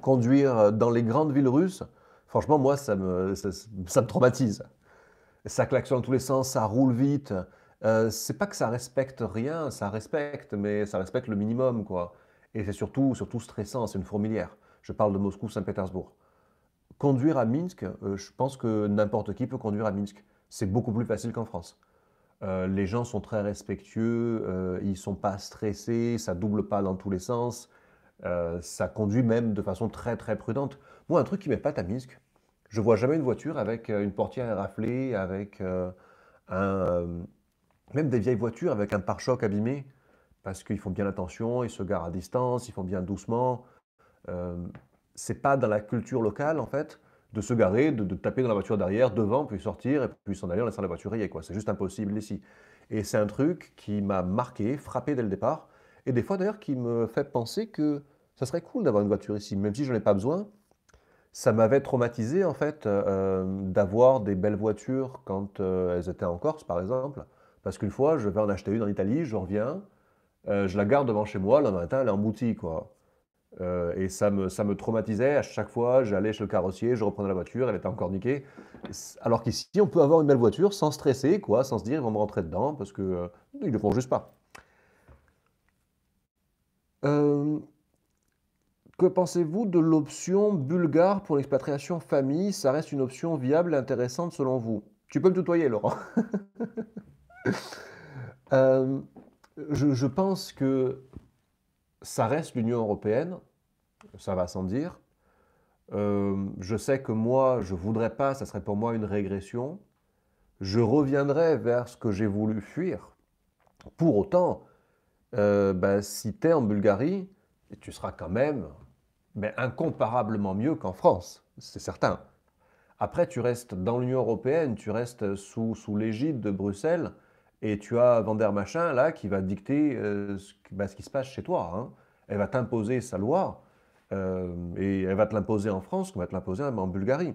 Conduire euh, dans les grandes villes russes, franchement, moi, ça me, ça, me traumatise. Ça klaxonne dans tous les sens, ça roule vite. Euh, c'est pas que ça respecte rien, ça respecte, mais ça respecte le minimum, quoi. Et c'est surtout, surtout stressant, c'est une fourmilière. Je parle de Moscou, Saint-Pétersbourg. Conduire à Minsk, euh, je pense que n'importe qui peut conduire à Minsk. C'est beaucoup plus facile qu'en France. Euh, les gens sont très respectueux, euh, ils ne sont pas stressés, ça double pas dans tous les sens, ça conduit même de façon très très prudente. Moi, un truc qui m'épate à Minsk, je vois jamais une voiture avec une portière raflée, avec même des vieilles voitures avec un pare-choc abîmé, parce qu'ils font bien attention, ils se garent à distance, ils font bien doucement. Euh, c'est pas dans la culture locale, en fait, de se garer, de, taper dans la voiture derrière, devant, puis sortir, et puis s'en aller en laissant la voiture et quoi. C'est juste impossible ici. Et c'est un truc qui m'a marqué, frappé dès le départ, et des fois d'ailleurs qui me fait penser que ça serait cool d'avoir une voiture ici, même si je n'en ai pas besoin. Ça m'avait traumatisé, en fait, euh, euh, d'avoir des belles voitures quand elles étaient en Corse, par exemple. Parce qu'une fois, je vais en acheter une en Italie, je reviens, je la garde devant chez moi, le matin, elle est en boutique, quoi. Euh, et ça me, ça me traumatisait. À chaque fois, j'allais chez le carrossier, je reprenais la voiture, elle était encore niquée. Alors qu'ici, on peut avoir une belle voiture sans stresser, quoi, sans se dire ils vont me rentrer dedans parce que ne euh, ils le font juste pas. Euh, que pensez-vous de l'option bulgare pour l'expatriation famille Ça reste une option viable et intéressante selon vous Tu peux me tutoyer, Laurent. je, je, pense que ça reste l'Union européenne, ça va sans dire. Euh, je sais que moi, je ne voudrais pas, ça serait pour moi une régression. Je reviendrai vers ce que j'ai voulu fuir. Pour autant, euh, ben, si tu es en Bulgarie, tu seras quand même ben, incomparablement mieux qu'en France, c'est certain. Après, tu restes dans l'Union européenne, tu restes sous, sous l'égide de Bruxelles. Et tu as Vander Machin, là, qui va dicter euh, bah, ce, qui se passe chez toi. Hein. Elle va t'imposer sa loi, euh, et elle va te l'imposer en France, elle va te l'imposer en Bulgarie.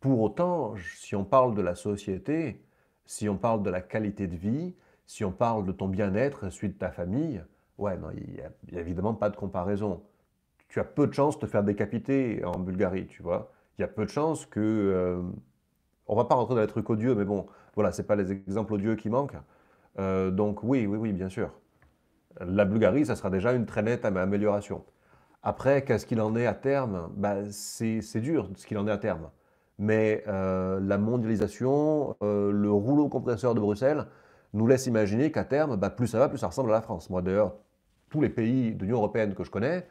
Pour autant, si on parle de la société, si on parle de la qualité de vie, si on parle de ton bien-être, celui de ta famille, ouais, non, il n'y a, évidemment pas de comparaison. Tu as peu de chances de te faire décapiter en Bulgarie, tu vois. Il y a peu de chances que... Euh, on va pas rentrer dans les trucs odieux, mais bon, voilà, ce pas les exemples odieux qui manquent. Euh, donc oui, oui, oui, bien sûr. La Bulgarie, ça sera déjà une très nette amélioration. Après, qu'est-ce qu'il en est à terme ben, C'est dur ce qu'il en est à terme. Mais euh, la mondialisation, euh, le rouleau compresseur de Bruxelles nous laisse imaginer qu'à terme, ben, plus ça va, plus ça ressemble à la France. Moi d'ailleurs, tous les pays de l'Union européenne que je connais,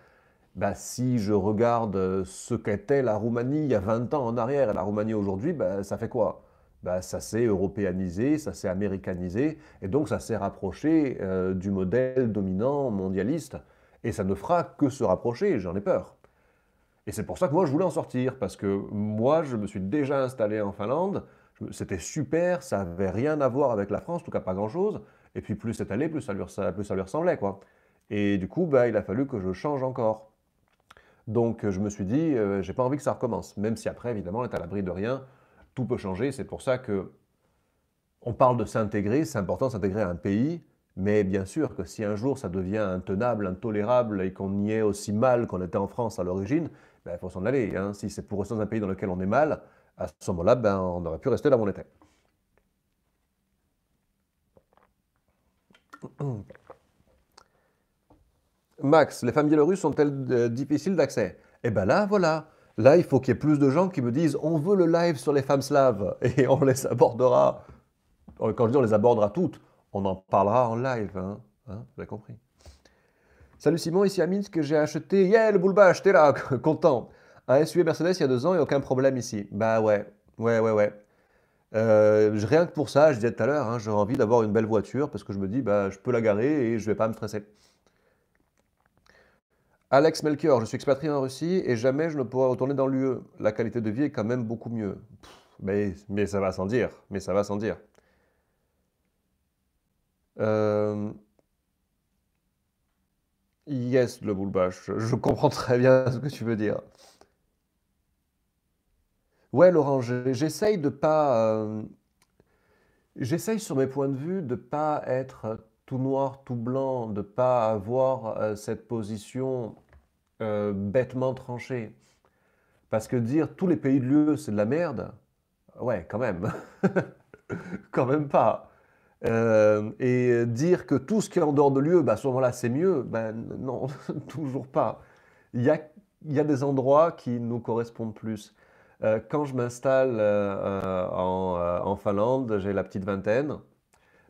ben, si je regarde ce qu'était la Roumanie il y a 20 ans en arrière et la Roumanie aujourd'hui, ben, ça fait quoi bah, ça s'est européanisé, ça s'est américanisé, et donc ça s'est rapproché euh, du modèle dominant mondialiste, et ça ne fera que se rapprocher, j'en ai peur. Et c'est pour ça que moi je voulais en sortir, parce que moi je me suis déjà installé en Finlande, c'était super, ça n'avait rien à voir avec la France, en tout cas pas grand-chose, et puis plus c'est allé, plus ça, lui, ressemblait, quoi. Et du coup, bah, il a fallu que je change encore. Donc je me suis dit, euh, j'ai pas envie que ça recommence, même si après, évidemment, on est à l'abri de rien, tout peut changer. C'est pour ça que on parle de s'intégrer, c'est important s'intégrer à un pays, mais bien sûr que si un jour ça devient intenable, intolérable et qu'on y est aussi mal qu'on était en France à l'origine, il ben, faut s'en aller. Hein. Si c'est pour rester dans un pays dans lequel on est mal, à ce moment-là, ben, on aurait pu rester là où on était. Max, les femmes biélorusses sont-elles euh, difficiles d'accès Eh bien là, voilà, Là, il faut qu'il y ait plus de gens qui me disent on veut le live sur les femmes slaves et on les abordera. Quand je dis on les abordera toutes, on en parlera en live. Hein. Hein, vous avez compris. Salut Simon, ici à Minsk, j'ai acheté. Yeah, le je t'es là, content. Un SUV Mercedes il y a deux ans et aucun problème ici. Bah ouais, ouais, ouais, ouais. Euh, rien que pour ça, je disais tout à l'heure, hein, j'ai envie d'avoir une belle voiture parce que je me dis, bah, je peux la garer et je vais pas me stresser. Alex Melchior, je suis expatrié en Russie et jamais je ne pourrai retourner dans l'UE. La qualité de vie est quand même beaucoup mieux. mais, mais, ça va sans dire, mais ça va sans dire. Euh, yes, le boulebache. je comprends très bien ce que tu veux dire. Ouais, Laurent, j'essaye de pas. Euh, j'essaye sur mes points de vue de pas être tout noir, tout blanc, de ne pas avoir euh, cette position euh, bêtement tranchée. Parce que dire tous les pays de l'UE, c'est de la merde, ouais, quand même. quand même pas. Euh, et dire que tout ce qui est en dehors de l'UE, bah, à ce moment-là, c'est mieux, ben non, toujours pas. Il y a, des endroits qui nous correspondent plus. quand je m'installe en, Finlande, j'ai la petite vingtaine.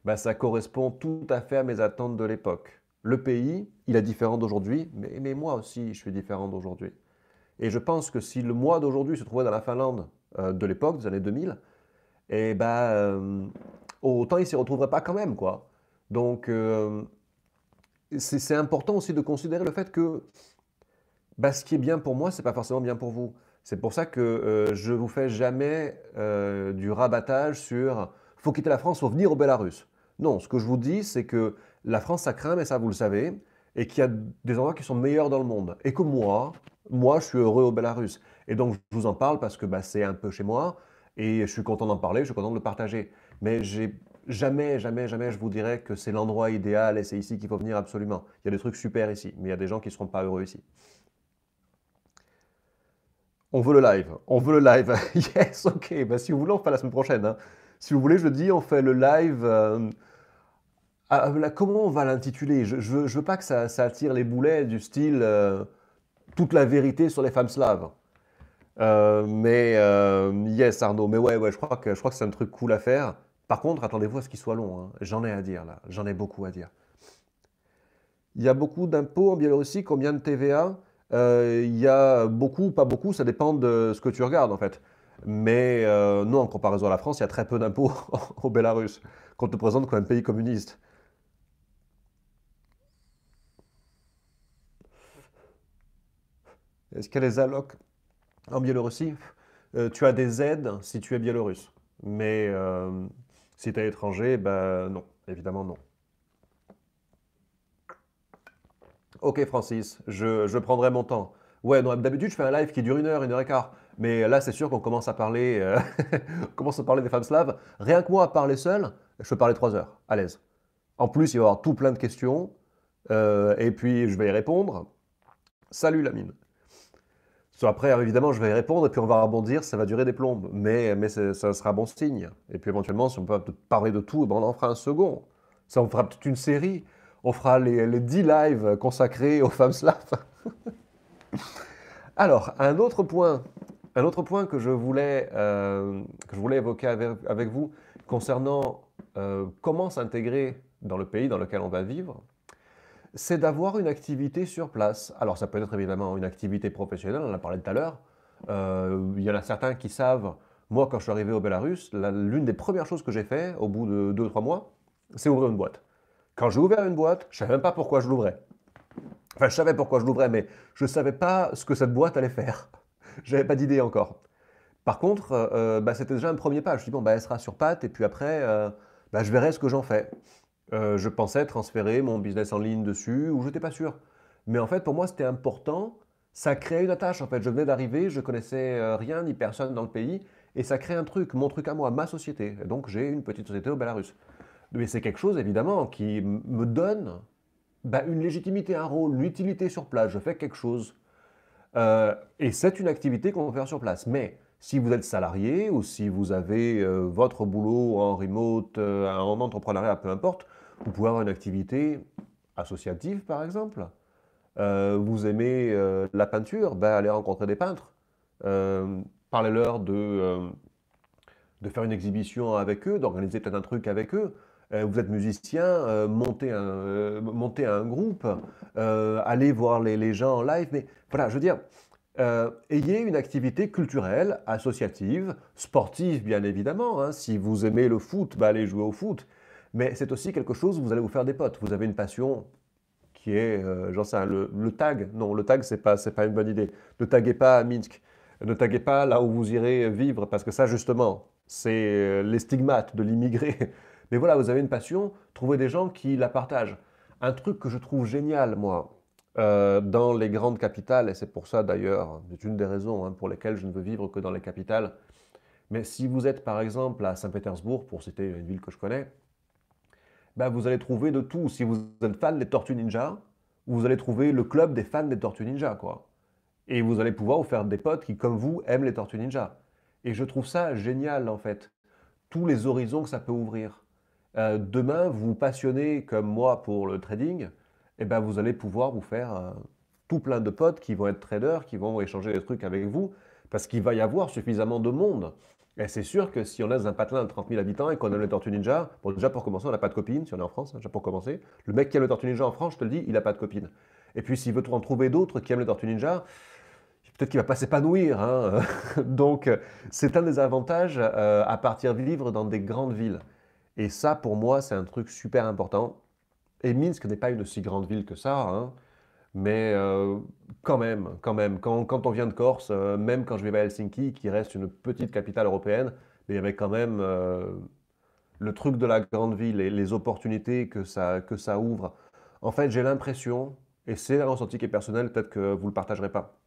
Bah, ça correspond tout à fait à mes attentes de l'époque. Le pays, il est différent d'aujourd'hui, mais, moi aussi, je suis différent d'aujourd'hui. Et je pense que si le moi d'aujourd'hui se trouvait dans la Finlande euh, de l'époque, des années 2000, et eh ben, euh, autant il ne s'y retrouverait pas quand même, quoi. Donc, euh, c'est important aussi de considérer le fait que bah, ce qui est bien pour moi, ce n'est pas forcément bien pour vous. C'est pour ça que je ne vous fais jamais du rabattage sur faut quitter la France, faut venir au Bélarus. Non, ce que je vous dis, c'est que la France, ça craint, mais ça, vous le savez, et qu'il y a des endroits qui sont meilleurs dans le monde. Et que moi, moi, je suis heureux au Belarus. Et donc, je vous en parle parce que bah, c'est un peu chez moi, et je suis content d'en parler, je suis content de le partager. Mais jamais, jamais, jamais, je vous dirais que c'est l'endroit idéal et c'est ici qu'il faut venir absolument. Il y a des trucs super ici, mais il y a des gens qui ne seront pas heureux ici. On veut le live, on veut le live. yes, ok, bah, si vous voulez, on fait la semaine prochaine. Hein. Si vous voulez, je dis, on fait le live. Euh, ah, ah, comment on va l'intituler Je ne veux, pas que ça, attire les boulets du style euh, toute la vérité sur les femmes slaves. Euh, mais euh, yes Arnaud, mais ouais, ouais, je crois que je crois que c'est un truc cool à faire. Par contre, attendez-vous à ce qu'il soit long. Hein. J'en ai à dire là, j'en ai beaucoup à dire. Il y a beaucoup d'impôts en Biélorussie, combien de TVA Il y a beaucoup, pas beaucoup, ça dépend de ce que tu regardes en fait. Mais non, en comparaison à la France, il y a très peu d'impôts au Bélarus, qu'on te présente comme un pays communiste. Est-ce qu'elle les alloque en Biélorussie euh, Tu as des aides si tu es biélorusse. Mais euh, si tu es étranger, ben non, évidemment non. Ok Francis, je, prendrai mon temps. Ouais, d'habitude je fais un live qui dure une heure, une heure et quart. Mais là, c'est sûr qu'on commence à parler, euh, à parler des femmes slaves. Rien que moi, à parler seul, je peux parler trois heures, à l'aise. En plus, il va y avoir tout plein de questions, et puis je vais y répondre. Salut Lamine. Après, évidemment, je vais y répondre et puis on va rebondir, ça va durer des plombes, mais, mais ça sera bon signe. Et puis éventuellement, si on peut parler de tout, eh ben, on en fera un second. Ça, on fera toute une série. On fera les, 10 lives consacrés aux femmes slaves. Alors, un autre point, que, je voulais, euh, que je voulais évoquer avec, vous concernant euh, comment s'intégrer dans le pays dans lequel on va vivre, c'est d'avoir une activité sur place. Alors ça peut être évidemment une activité professionnelle, on en a parlé tout à l'heure. Euh, il y en a certains qui savent, moi quand je suis arrivé au Belarus, l'une des premières choses que j'ai fait au bout de 2 ou 3 mois, c'est ouvrir une boîte. Quand j'ai ouvert une boîte, je ne savais même pas pourquoi je l'ouvrais. Enfin, je savais pourquoi je l'ouvrais, mais je ne savais pas ce que cette boîte allait faire. Je n'avais pas d'idée encore. Par contre, euh, euh, bah, c'était déjà un premier pas. Je me suis dit, bon, bah, elle sera sur pattes, et puis après, bah, je verrai ce que j'en fais. Euh, je pensais transférer mon business en ligne dessus ou je n'étais pas sûr. Mais en fait, pour moi, c'était important. Ça créait une attache. En fait, je venais d'arriver, je connaissais euh, rien ni personne dans le pays et ça crée un truc, mon truc à moi, ma société. Et donc, j'ai une petite société au Belarus. Mais c'est quelque chose, évidemment, qui me donne bah, une légitimité, un rôle, l'utilité sur place. Je fais quelque chose. Euh, et c'est une activité qu'on peut faire sur place. Mais si vous êtes salarié ou si vous avez votre boulot en remote, en entrepreneuriat, peu importe, vous pouvez avoir une activité associative, par exemple. Euh, vous aimez euh, la peinture, ben, allez rencontrer des peintres. Euh, parlez-leur de, de faire une exhibition avec eux, d'organiser peut-être un truc avec eux. vous êtes musicien, montez, un, montez un groupe, allez voir les, gens en live. Mais voilà, je veux dire, ayez une activité culturelle, associative, sportive bien évidemment. Hein. Si vous aimez le foot, ben, allez jouer au foot mais c'est aussi quelque chose où vous allez vous faire des potes. Vous avez une passion qui est, euh, j'en sais, le, le, tag. Non, le tag, c'est pas, pas une bonne idée. Ne taguez pas à Minsk. Ne taguez pas là où vous irez vivre, parce que ça, justement, c'est euh, les stigmates de l'immigré. Mais voilà, vous avez une passion, trouvez des gens qui la partagent. Un truc que je trouve génial, moi, euh, dans les grandes capitales, et c'est pour ça d'ailleurs, c'est une des raisons hein, pour lesquelles je ne veux vivre que dans les capitales. Mais si vous êtes par exemple à Saint-Pétersbourg, pour citer une ville que je connais, bah, vous allez trouver de tout. Si vous êtes fan des Tortues Ninja, vous allez trouver le club des fans des Tortues Ninja, quoi. Et vous allez pouvoir vous faire des potes qui, comme vous, aiment les Tortues Ninja. Et je trouve ça génial, en fait. Tous les horizons que ça peut ouvrir. Euh, demain, vous vous passionnez, comme moi, pour le trading, et eh ben vous allez pouvoir vous faire euh, tout plein de potes qui vont être traders, qui vont échanger des trucs avec vous, parce qu'il va y avoir suffisamment de monde et eh, c'est sûr que si on est dans un patelin de 30 000 habitants et qu'on aime le Tortue Ninja, bon, déjà pour commencer, on n'a pas de copine, si on est en France, hein, déjà pour commencer. Le mec qui aime le Tortue Ninja en France, je te le dis, il n'a pas de copine. Et puis s'il veut en trouver d'autres qui aiment le Tortue Ninja, peut-être qu'il ne va pas s'épanouir. Hein. Donc c'est un des avantages euh, à partir vivre dans des grandes villes. Et ça, pour moi, c'est un truc super important. Et Minsk n'est pas une si grande ville que ça. Hein. Mais euh, quand même, quand même, quand, on vient de Corse, euh, même quand je vais à Helsinki, qui reste une petite capitale européenne, il y avait quand même euh, le truc de la grande ville et les opportunités que ça, que ça ouvre. En fait, j'ai l'impression, et c'est un ressenti qui est personnel, peut-être que vous ne le partagerez pas,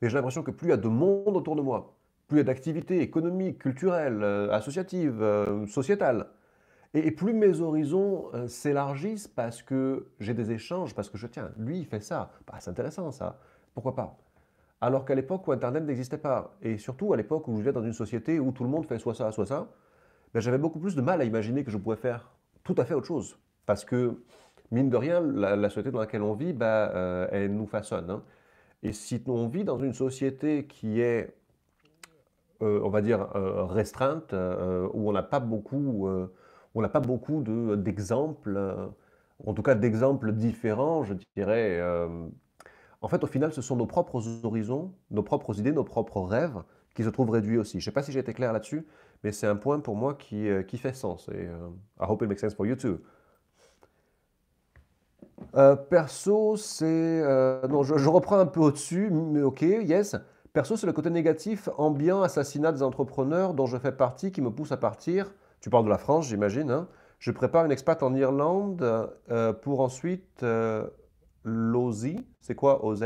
mais j'ai l'impression que plus il y a de monde autour de moi, plus il y a d'activités économiques, culturelles, associatives, sociétales, et, plus mes horizons euh, s'élargissent parce que j'ai des échanges, parce que je tiens, lui, il fait ça. Bah, c'est intéressant, ça. Pourquoi pas Alors qu'à l'époque où Internet n'existait pas, et surtout à l'époque où je vivais dans une société où tout le monde fait soit ça, soit ça, ben, j'avais beaucoup plus de mal à imaginer que je pouvais faire tout à fait autre chose. Parce que, mine de rien, la, société dans laquelle on vit, ben, euh, elle nous façonne. Hein. Et si on vit dans une société qui est, euh, on va dire, restreinte, où on n'a pas beaucoup on n'a pas beaucoup d'exemples, euh, en tout cas d'exemples différents, je dirais. Euh, en fait, au final, ce sont nos propres horizons, nos propres idées, nos propres rêves qui se trouvent réduits aussi. Je ne sais pas si j'ai été clair là-dessus, mais c'est un point pour moi qui, euh, qui fait sens. Et I hope it makes sense for you too. perso, c'est... non, je, je, reprends un peu au-dessus, mais ok, yes. Perso, c'est le côté négatif, ambiant, assassinat des entrepreneurs dont je fais partie, qui me pousse à partir tu parles de la France, j'imagine. Hein. Je prépare une expat en Irlande euh, pour ensuite euh, C'est quoi OZ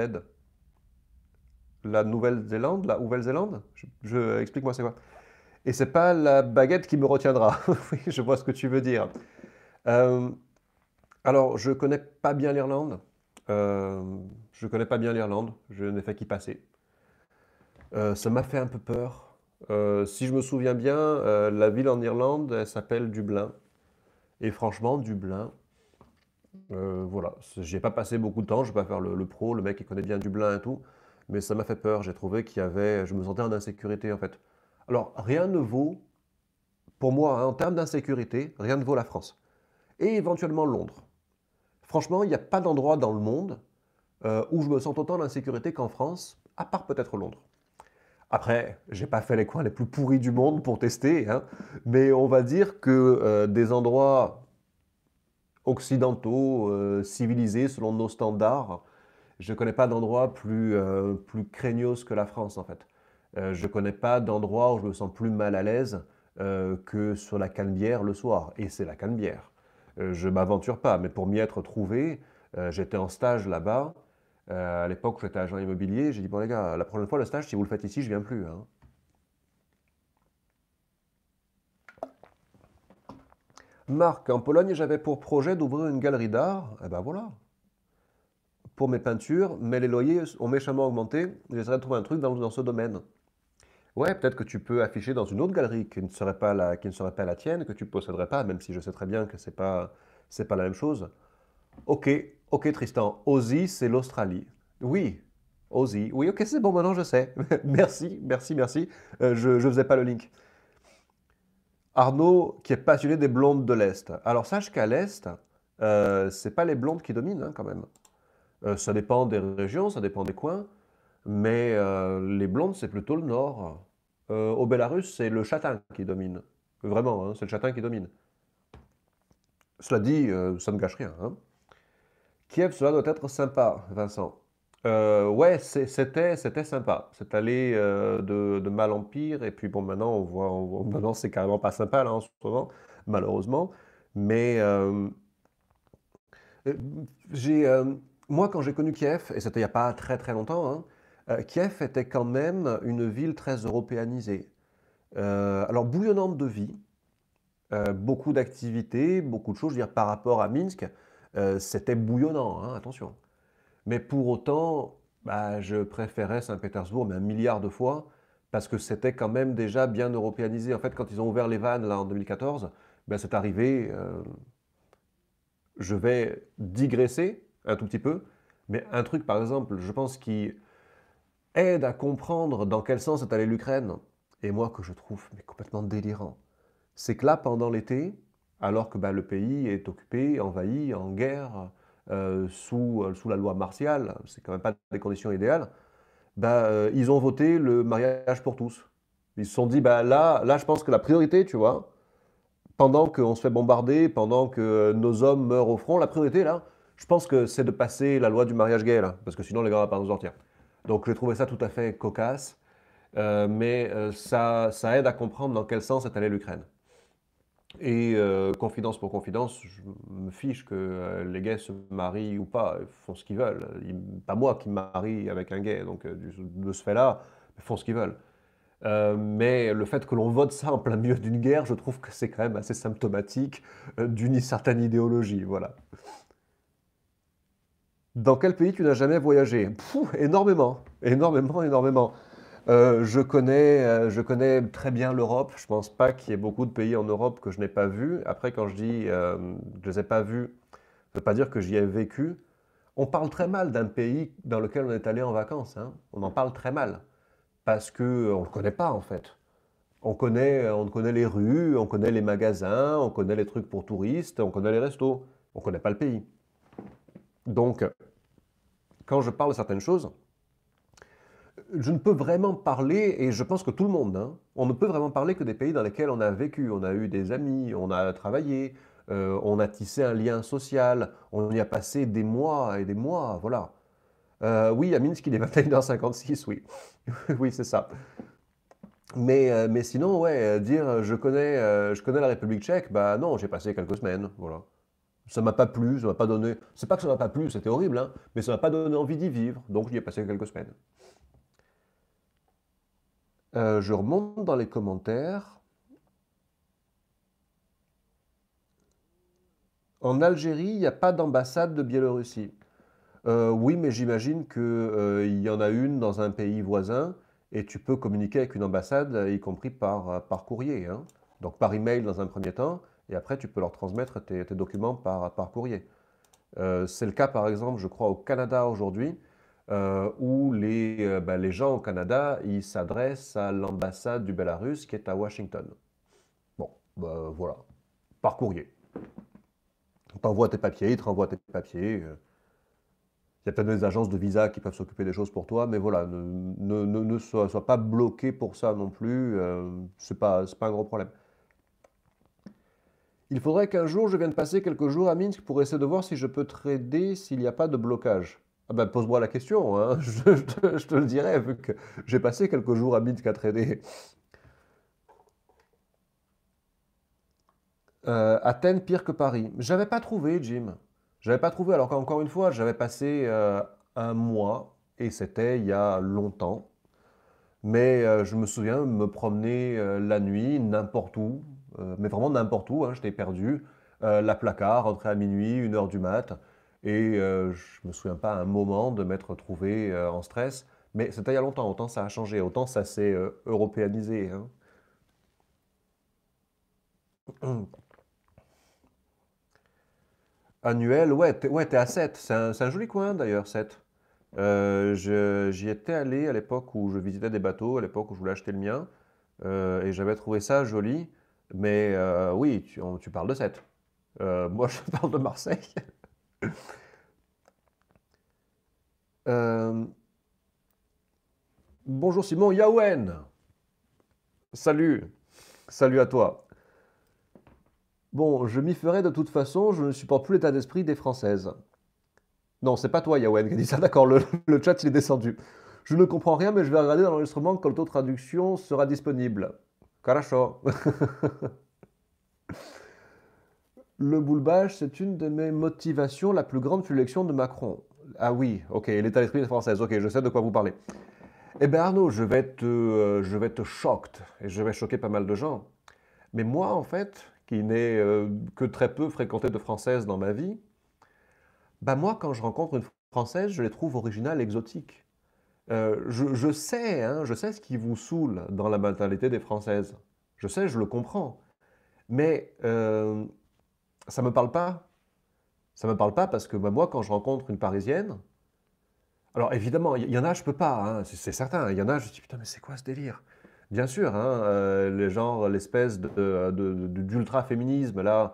La Nouvelle-Zélande La Nouvelle-Zélande je, Explique-moi c'est quoi. Et c'est pas la baguette qui me retiendra. oui, je vois ce que tu veux dire. Euh, alors, je connais pas bien l'Irlande. Euh, je connais pas bien l'Irlande. Je n'ai fait qu'y passer. ça m'a fait un peu peur. Euh, si je me souviens bien, euh, la ville en Irlande, elle s'appelle Dublin. Et franchement, Dublin, euh, voilà, j'ai pas passé beaucoup de temps, je vais pas faire le, pro, le mec qui connaît bien Dublin et tout, mais ça m'a fait peur, j'ai trouvé qu'il y avait, je me sentais en insécurité en fait. Alors, rien ne vaut, pour moi, hein, en termes d'insécurité, rien ne vaut la France. Et éventuellement Londres. Franchement, il n'y a pas d'endroit dans le monde où je me sens autant d'insécurité qu'en France, à part peut-être Londres. Après, j'ai pas fait les coins les plus pourris du monde pour tester, hein. mais on va dire que euh, des endroits occidentaux, euh, civilisés selon nos standards, je ne connais pas d'endroit euh, plus, craignos que la France en fait. je connais pas d'endroit où je me sens plus mal à l'aise que sur la Canebière le soir, et c'est la Canebière. je m'aventure pas, mais pour m'y être trouvé, j'étais en stage là-bas. Euh, à l'époque où j'étais agent immobilier, j'ai dit, bon les gars, la prochaine fois, le stage, si vous le faites ici, je viens plus. Hein. Marc, en Pologne, j'avais pour projet d'ouvrir une galerie d'art. Eh ben voilà. Pour mes peintures, mais les loyers ont méchamment augmenté. J'essaierai de trouver un truc dans, ce domaine. Ouais, peut-être que tu peux afficher dans une autre galerie qui ne serait pas la, qui ne serait pas la tienne, que tu ne posséderais pas, même si je sais très bien que ce n'est pas, pas la même chose. Ok, Ok Tristan, Aussie, c'est l'Australie. Oui, Aussie. Oui, ok, c'est bon, maintenant je sais. merci, merci, merci. Euh, je ne faisais pas le link. Arnaud, qui est passionné des blondes de l'Est. Alors sache qu'à l'Est, euh, c'est pas les blondes qui dominent hein, quand même. Euh, ça dépend des régions, ça dépend des coins, mais euh, les blondes, c'est plutôt le Nord. au Bélarus, c'est le châtain qui domine. Vraiment, hein, c'est le châtain qui domine. Cela dit, ça ne gâche rien. Hein. Kiev, cela doit être sympa, Vincent. Euh, ouais, c'était c'était sympa. C'est allé euh, de, mal en pire et puis bon maintenant on voit, maintenant c'est carrément pas sympa là en ce moment malheureusement. Mais euh, moi quand j'ai connu Kiev et c'était il y a pas très très longtemps, hein, Kiev était quand même une ville très européanisée. alors bouillonnante de vie, beaucoup d'activités, beaucoup de choses. Je veux dire par rapport à Minsk euh, c'était bouillonnant, hein, attention. Mais pour autant, bah, je préférais Saint-Pétersbourg, mais un milliard de fois, parce que c'était quand même déjà bien européanisé. En fait, quand ils ont ouvert les vannes là, en 2014, bah, c'est arrivé. Euh, je vais digresser un tout petit peu, mais un truc, par exemple, je pense qui aide à comprendre dans quel sens est allée l'Ukraine, et moi que je trouve complètement délirant, c'est que là, pendant l'été, alors que bah, le pays est occupé, envahi, en guerre, euh, euh, sous, la loi martiale, c'est quand même pas des conditions idéales, bah, euh, ils ont voté le mariage pour tous. Ils se sont dit, bah, là, là, je pense que la priorité, tu vois, pendant qu'on se fait bombarder, pendant que nos hommes meurent au front, la priorité, là, je pense que c'est de passer la loi du mariage gay, parce que sinon, les gars, ne va pas nous sortir. Donc, j'ai trouvé ça tout à fait cocasse, mais ça, ça aide à comprendre dans quel sens est allée l'Ukraine. Et euh, confidence pour confidence, je me fiche que euh, les gays se marient ou pas, ils font ce qu'ils veulent. pas moi qui me marie avec un gay, donc euh, de ce fait-là, ils font ce qu'ils veulent. mais le fait que l'on vote ça en plein milieu d'une guerre, je trouve que c'est quand même assez symptomatique d'une certaine idéologie, voilà. Dans quel pays tu n'as jamais voyagé Pfff, Énormément, énormément, énormément. Euh, euh, je, connais, très bien l'Europe. Je ne pense pas qu'il y ait beaucoup de pays en Europe que je n'ai pas vus. Après, quand je dis euh, je ne les ai pas vus, ne veut pas dire que j'y ai vécu. On parle très mal d'un pays dans lequel on est allé en vacances. Hein. On en parle très mal. Parce qu'on ne le connaît pas, en fait. On connaît, on connaît les rues, on connaît les magasins, on connaît les trucs pour touristes, on connaît les restos. On connaît pas le pays. Donc, quand je parle de certaines choses, je ne peux vraiment parler, et je pense que tout le monde, hein, on ne peut vraiment parler que des pays dans lesquels on a vécu, on a eu des amis, on a travaillé, euh, on a tissé un lien social, on y a passé des mois et des mois, voilà. Euh, oui, à Minsk, il est 21h56, oui. oui, c'est ça. Mais, euh, mais sinon, ouais, dire je connais, je connais la République tchèque, bah non, j'ai passé quelques semaines, voilà. Ça m'a pas plu, ça m'a pas donné. C'est pas que ça m'a pas plu, c'était horrible, hein, mais ça m'a pas donné envie d'y vivre, donc j'y ai passé quelques semaines. Euh, je remonte dans les commentaires. En Algérie, il n'y a pas d'ambassade de Biélorussie. Euh, oui, mais j'imagine qu'il euh, y en a une dans un pays voisin et tu peux communiquer avec une ambassade, y compris par, courrier. Hein. Donc par email dans un premier temps, et après tu peux leur transmettre tes, documents par, courrier. c'est le cas par exemple, je crois, au Canada aujourd'hui. Euh, où euh, ben, les, gens au Canada, ils s'adressent à l'ambassade du Belarus qui est à Washington. Bon, ben, voilà, par courrier. On T'envoies tes papiers, ils te renvoient tes papiers. Euh. Il y a peut-être des agences de visa qui peuvent s'occuper des choses pour toi, mais voilà, ne, ne, ne, sois, pas bloqué pour ça non plus, c'est pas, pas un gros problème. Il faudrait qu'un jour je vienne passer quelques jours à Minsk pour essayer de voir si je peux trader s'il n'y a pas de blocage. Ah ben, pose-moi la question, hein. je, te, le dirai, vu que j'ai passé quelques jours à Bid 4D. Euh, Athènes, pire que Paris. J'avais pas trouvé, Jim. J'avais pas trouvé, alors qu'encore une fois, j'avais passé euh, un mois, et c'était il y a longtemps. Mais euh, je me souviens me promener la nuit, n'importe où, mais vraiment n'importe où, hein, j'étais perdu. la placard, rentrer à minuit, une heure du mat', et euh, je ne me souviens pas un moment de m'être trouvé euh, en stress, mais c'était il y a longtemps, autant ça a changé, autant ça s'est euh, européanisé. Hein. Annuel, ouais, t'es à 7, c'est un, joli coin d'ailleurs, 7. J'y étais allé à l'époque où je visitais des bateaux, à l'époque où je voulais acheter le mien, et j'avais trouvé ça joli, mais oui, tu, tu parles de 7. moi, je parle de Marseille. Euh, bonjour Simon Yaouen Salut. Salut à toi. Bon, je m'y ferai de toute façon, je ne supporte plus l'état d'esprit des Françaises. Non, c'est pas toi, Yawen, qui a dit ça. D'accord, le, chat, il est descendu. Je ne comprends rien, mais je vais regarder dans l'enregistrement quand ta traduction sera disponible. Karacho! le boulebage, c'est une de mes motivations. La plus grande fut de Macron. Ah oui, ok, l'état d'esprit françaises. ok, je sais de quoi vous parlez. Eh bien Arnaud, je vais te, euh, je vais te choquer, et je vais choquer pas mal de gens. Mais moi, en fait, qui n'ai euh, que très peu fréquenté de Françaises dans ma vie, bah moi, quand je rencontre une Française, je les trouve originales, exotiques. Euh, je, sais, hein, je sais ce qui vous saoule dans la mentalité des Françaises. Je sais, je le comprends. Mais ça ne me parle pas. Ça ne me parle pas parce que bah, moi, quand je rencontre une Parisienne, alors évidemment, il y, en a, je peux pas, hein, c'est certain. Il y en a, je me dis, putain, mais c'est quoi ce délire Bien sûr, hein, euh, les genres, l'espèce d'ultra-féminisme, de,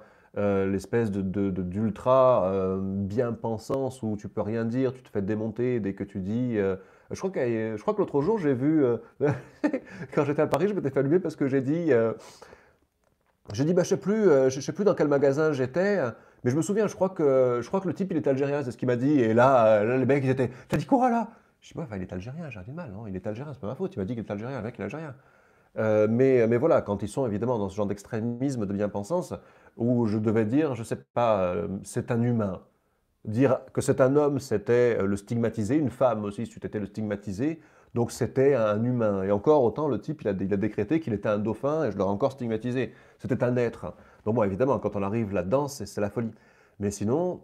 l'espèce d'ultra bien-pensance où tu peux rien dire, tu te fais démonter dès que tu dis... Euh, je crois que, je crois que l'autre jour, j'ai vu... Euh, quand j'étais à Paris, je m'étais fait allumer parce que j'ai dit... J'ai dit, bah, je sais plus, euh, je sais plus dans quel magasin j'étais, euh, mais je me souviens, je crois que, je crois que le type, il est algérien, c'est ce qu'il m'a dit. Et là, euh, les mecs, ils étaient, t'as dit quoi là Je dis, il est algérien, j'ai rien mal, hein, Il est algérien, c'est pas ma faute, il m'a dit qu'il est algérien, le mec, il est algérien. mais, voilà, quand ils sont évidemment dans ce genre d'extrémisme de bien-pensance, où je devais dire, je ne sais pas, c'est un humain. Dire que c'est un homme, c'était le stigmatiser, une femme aussi, si tu t'étais le stigmatiser, donc c'était un humain. Et encore, autant le type, il a, décrété qu'il était un dauphin, et je l'aurais encore stigmatisé. C'était un être. Donc bon, évidemment, quand on arrive là-dedans, c'est la folie. Mais sinon,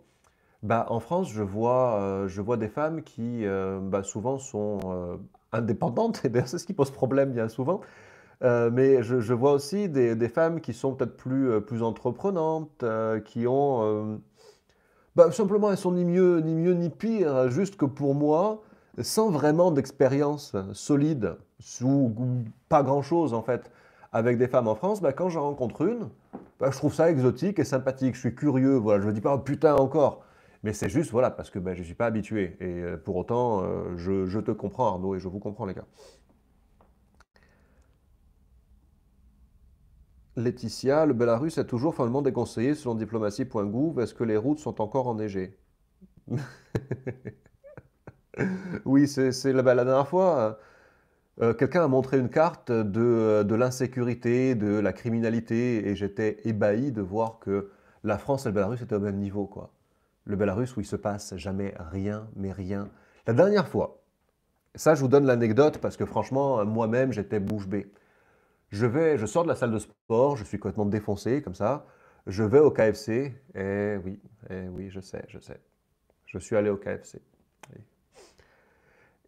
bah, en France, je vois, euh, je vois des femmes qui euh, bah, souvent sont euh, indépendantes, et c'est ce qui pose problème bien souvent. mais je, vois aussi des, femmes qui sont peut-être plus, plus entreprenantes, qui ont... Bah, simplement, elles sont ni mieux ni, mieux, ni pire, juste que pour moi, sans vraiment d'expérience solide, sous pas grand-chose en fait, avec des femmes en France, bah, quand j'en rencontre une, bah, je trouve ça exotique et sympathique. Je suis curieux, voilà. je ne me dis pas oh, putain encore. Mais c'est juste, voilà, parce que bah, je ne suis pas habitué. Et euh, pour autant, euh, je, te comprends, Arnaud, et je vous comprends, les gars. Laetitia, le Belarus est toujours finalement déconseillé selon diplomatie.gouv. Est-ce que les routes sont encore enneigées oui, c'est la, bah, la dernière fois. Euh, euh, quelqu'un a montré une carte euh, de, l'insécurité, de la criminalité, et j'étais ébahi de voir que la France et le Belarus étaient au même niveau. Quoi. Le Belarus où il se passe jamais rien, mais rien. La dernière fois, ça je vous donne l'anecdote parce que franchement, moi-même j'étais bouche bée. Je, vais, je sors de la salle de sport, je suis complètement défoncé comme ça. Je vais au KFC, et eh oui, et eh oui, je sais, je sais. Je suis allé au KFC.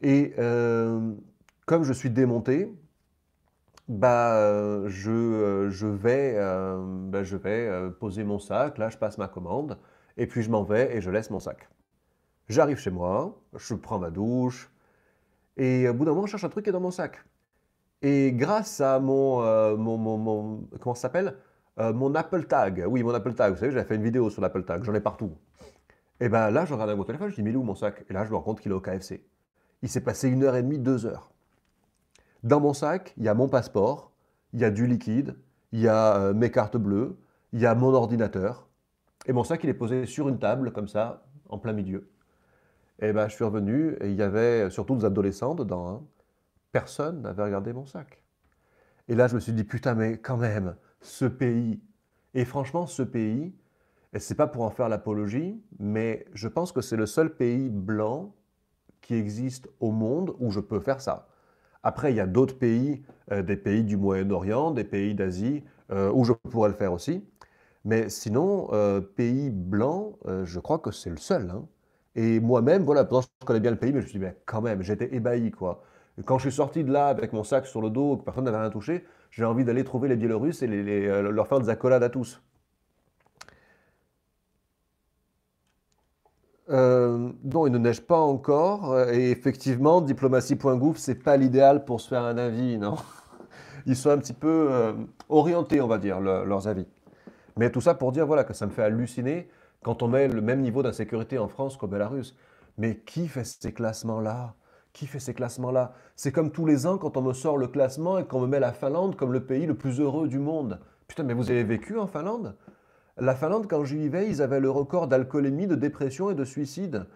Et euh, comme je suis démonté, bah, euh, je, euh, je vais, bah, je vais poser mon sac, là je passe ma commande, et puis je m'en vais et je laisse mon sac. J'arrive chez moi, je prends ma douche, et au bout d'un moment, je cherche un truc qui est dans mon sac. Et grâce à mon, mon, mon, comment ça s'appelle Mon Apple Tag. Oui, mon Apple Tag. Vous savez, j'avais fait une vidéo sur l'Apple Tag. J'en ai partout. Et ben là, je regarde mon téléphone, je dis mais il est où mon sac Et là, je me rends compte qu'il est au KFC il s'est passé une heure et demie, deux heures. Dans mon sac, il y a mon passeport, il y a du liquide, il y a euh, mes cartes bleues, il y a mon ordinateur. Et mon sac, il est posé sur une table, comme ça, en plein milieu. Et eh ben, je suis revenu et il y avait surtout des adolescents dedans. Hein. Personne n'avait regardé mon sac. Et là, je me suis dit, putain, mais quand même, ce pays. Et franchement, ce pays, et c'est pas pour en faire l'apologie, mais je pense que c'est le seul pays blanc qui existe au monde où je peux faire ça. Après, il y a d'autres pays, euh, des pays du Moyen-Orient, des pays d'Asie, euh, où je pourrais le faire aussi. Mais sinon, euh, pays blanc, je crois que c'est le seul. Hein. Et moi-même, voilà, je connais bien le pays, mais je me suis dit, quand même, j'étais ébahi, quoi. quand je suis sorti de là avec mon sac sur le dos, que personne n'avait rien touché, j'ai envie d'aller trouver les Biélorusses et leur faire des accolades à tous. euh, non, il ne neige pas encore. Euh, et effectivement, diplomatie.gouv, c'est pas l'idéal pour se faire un avis, non Ils sont un petit peu euh, orientés, on va dire, leurs avis. Mais tout ça pour dire voilà, que ça me fait halluciner quand on met le même niveau d'insécurité en France qu'au Belarus Mais qui fait ces classements-là Qui fait ces classements-là C'est comme tous les ans quand on me sort le classement et qu'on me met la Finlande comme le pays le plus heureux du monde. Putain, mais vous avez vécu en Finlande la Finlande, quand j'y vivais, ils avaient le record d'alcoolémie, de dépression et de suicide.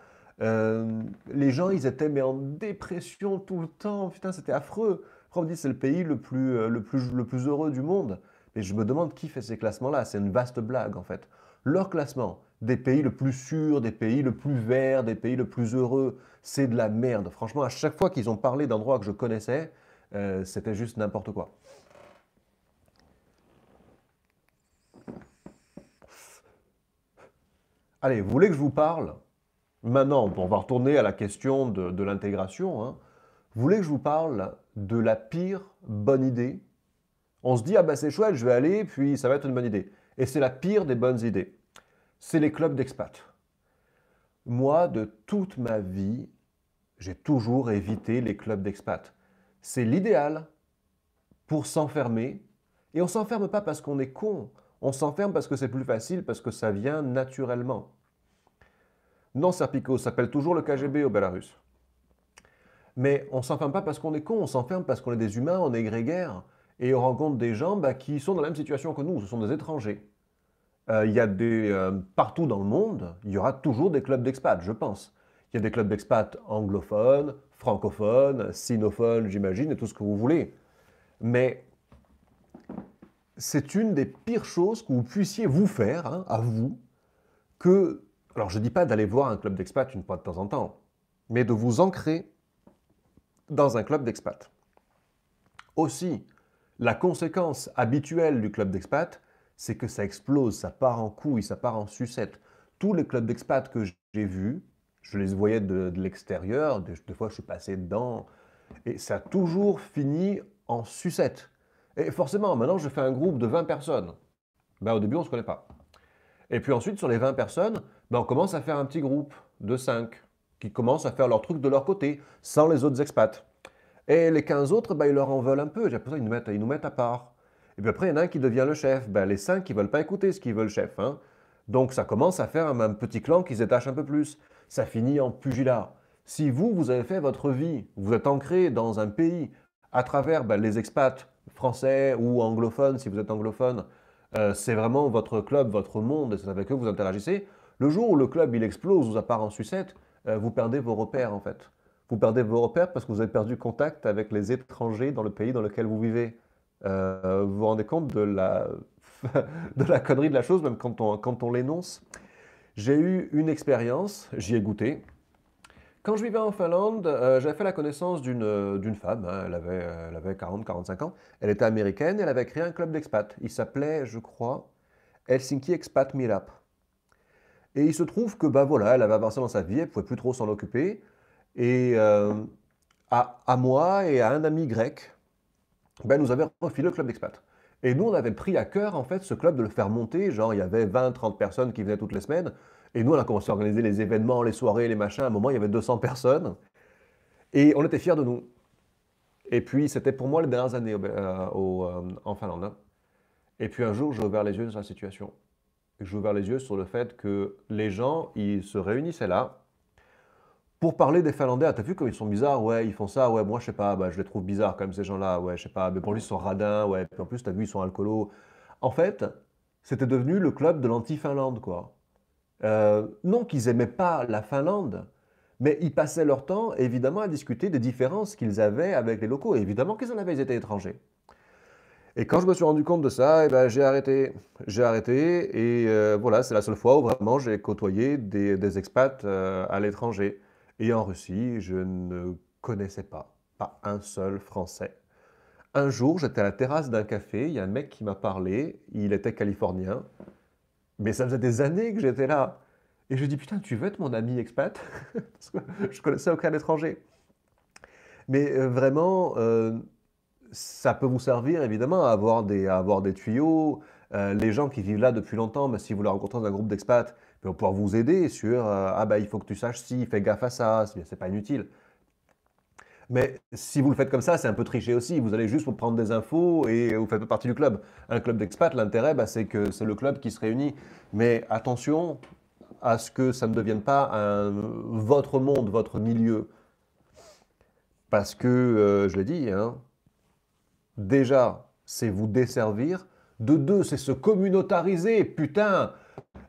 Euh, les gens, ils étaient mais en dépression tout le temps. Putain, c'était affreux. Après, on me dit c'est le pays le plus, euh, le, plus, le plus heureux du monde. Mais je me demande qui fait ces classements-là. C'est une vaste blague, en fait. Leur classement des pays le plus sûrs, des pays le plus verts, des pays le plus heureux, c'est de la merde. Franchement, à chaque fois qu'ils ont parlé d'endroits que je connaissais, euh, c'était juste n'importe quoi. Allez, vous voulez que je vous parle Maintenant, on va retourner à la question de, l'intégration. Hein. Vous voulez que je vous parle de la pire bonne idée On se dit, ah ben c'est chouette, je vais aller, puis ça va être une bonne idée. Et c'est la pire des bonnes idées. C'est les clubs d'expats. Moi, de toute ma vie, j'ai toujours évité les clubs d'expats. C'est l'idéal pour s'enfermer. Et on ne s'enferme pas parce qu'on est con. On s'enferme parce que c'est plus facile, parce que ça vient naturellement. Non, Serpico s'appelle toujours le KGB au Belarus. Mais on s'enferme pas parce qu'on est con, on s'enferme parce qu'on est des humains, on est grégaire, et on rencontre des gens bah, qui sont dans la même situation que nous, ce sont des étrangers. Euh, il y a des, euh, partout dans le monde, il y aura toujours des clubs d'expats, je pense. Il y a des clubs d'expats anglophones, francophones, sinophones, j'imagine, et tout ce que vous voulez. Mais c'est une des pires choses que vous puissiez vous faire, hein, à vous, que... Alors je ne dis pas d'aller voir un club d'expat une fois de temps en temps, mais de vous ancrer dans un club d'expat. Aussi, la conséquence habituelle du club d'expat, c'est que ça explose, ça part en couille, ça part en sucette. Tous les clubs d'expat que j'ai vus, je les voyais de, l'extérieur, des, fois je suis passé dedans, et ça a toujours fini en sucette. Et forcément, maintenant, je fais un groupe de 20 personnes. Ben, au début, on ne se connaît pas. Et puis ensuite, sur les 20 personnes, ben, on commence à faire un petit groupe de 5 qui commencent à faire leur truc de leur côté, sans les autres expats. Et les 15 autres, ben, ils leur en veulent un peu. J'ai ils nous mettent, ils nous mettent à part. Et puis après, il y en a un qui devient le chef. Ben, les 5, ils ne veulent pas écouter ce qu'ils veulent chef. Hein. Donc ça commence à faire un, petit clan qui se détache un peu plus. Ça finit en pugilat. Si vous, vous avez fait votre vie, vous êtes ancré dans un pays à travers ben, les expats français ou anglophone, si vous êtes anglophone, euh, c'est vraiment votre club, votre monde, et c'est avec eux que vous interagissez. Le jour où le club il explose, vous apparaît en sucette, euh, vous perdez vos repères en fait. Vous perdez vos repères parce que vous avez perdu contact avec les étrangers dans le pays dans lequel vous vivez. Euh, vous vous rendez compte de la, de la connerie de la chose, même quand on, quand on l'énonce. J'ai eu une expérience, j'y ai goûté, quand je vivais en Finlande, euh, j'avais fait la connaissance d'une euh, femme, hein. elle avait, euh, elle avait 40-45 ans, elle était américaine, elle avait créé un club d'expat. Il s'appelait, je crois, Helsinki Expat Milap. Et il se trouve que, ben voilà, elle avait avancé dans sa vie, elle pouvait plus trop s'en occuper. Et à, à, moi et à un ami grec, ben, nous avait refilé le club d'expat. Et nous, on avait pris à cœur, en fait, ce club de le faire monter. Genre, il y avait 20-30 personnes qui venaient toutes les semaines. Et nous, on a commencé à organiser les événements, les soirées, les machins. À un moment, il y avait 200 personnes. Et on était fiers de nous. Et puis, c'était pour moi les dernières années euh, euh, en Finlande. Hein. Et puis un jour, j'ai ouvert les yeux sur la situation. J'ai ouvert les yeux sur le fait que les gens, ils se réunissaient là pour parler des Finlandais. Ah, t'as vu comme ils sont bizarres Ouais, ils font ça. Ouais, moi, je sais pas, bah, je les trouve bizarres quand même, ces gens-là. Ouais, je sais pas. Mais pour lui, ils sont radins. Ouais, puis en plus, t'as vu, ils sont alcoolos. En fait, c'était devenu le club de l'anti-Finlande, quoi. Euh, non qu'ils n'aimaient pas la Finlande, mais ils passaient leur temps, évidemment, à discuter des différences qu'ils avaient avec les locaux. évidemment qu'ils en avaient, ils étaient étrangers. Et quand je me suis rendu compte de ça, eh ben, j'ai arrêté. J'ai arrêté et euh, voilà, c'est la seule fois où vraiment j'ai côtoyé des, expats euh, à l'étranger. Et en Russie, je ne connaissais pas, pas un seul Français. Un jour, j'étais à la terrasse d'un café, il y a un mec qui m'a parlé, il était californien, mais ça faisait des années que j'étais là. Et je dis, putain, tu veux être mon ami expat Parce que je connaissais aucun étranger. Mais euh, vraiment, euh, ça peut vous servir évidemment à avoir des, tuyaux. Euh, les gens qui vivent là depuis longtemps, mais ben, si vous les rencontrez dans un groupe d'expats, ils vont pouvoir vous aider sur ah ben il faut que tu saches si, fais gaffe à ça, c'est pas inutile. Mais si vous le faites comme ça, c'est un peu tricher aussi. Vous allez juste pour prendre des infos et vous faites partie du club. Un club d'expat, l'intérêt, bah, c'est que c'est le club qui se réunit. Mais attention à ce que ça ne devienne pas votre monde, votre milieu. Parce que, euh, je l'ai dit, hein, déjà, c'est vous desservir. De deux, c'est se communautariser. Putain,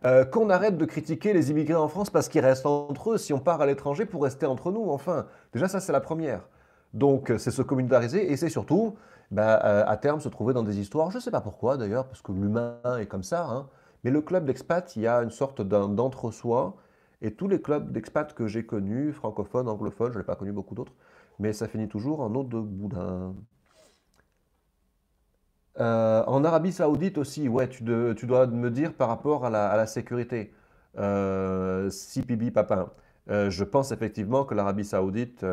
euh, qu'on arrête de critiquer les immigrés en France parce qu'ils restent entre eux si on part à l'étranger pour rester entre nous, enfin. Déjà, ça, c'est la première. Donc, euh, c'est se communautariser et c'est surtout, bah, euh, à terme, se trouver dans des histoires, je ne sais pas pourquoi d'ailleurs, parce que l'humain est comme ça, hein. mais le club d'expat, il y a une sorte d'entre-soi, et tous les clubs d'expat que j'ai connus, francophones, anglophones, je n'ai pas connu beaucoup d'autres, mais ça finit toujours en eau de boudin. Euh, en Arabie Saoudite aussi, ouais, tu, dois me dire par rapport à la, sécurité. Euh, si pibi Papin, euh, je pense effectivement que l'Arabie Saoudite,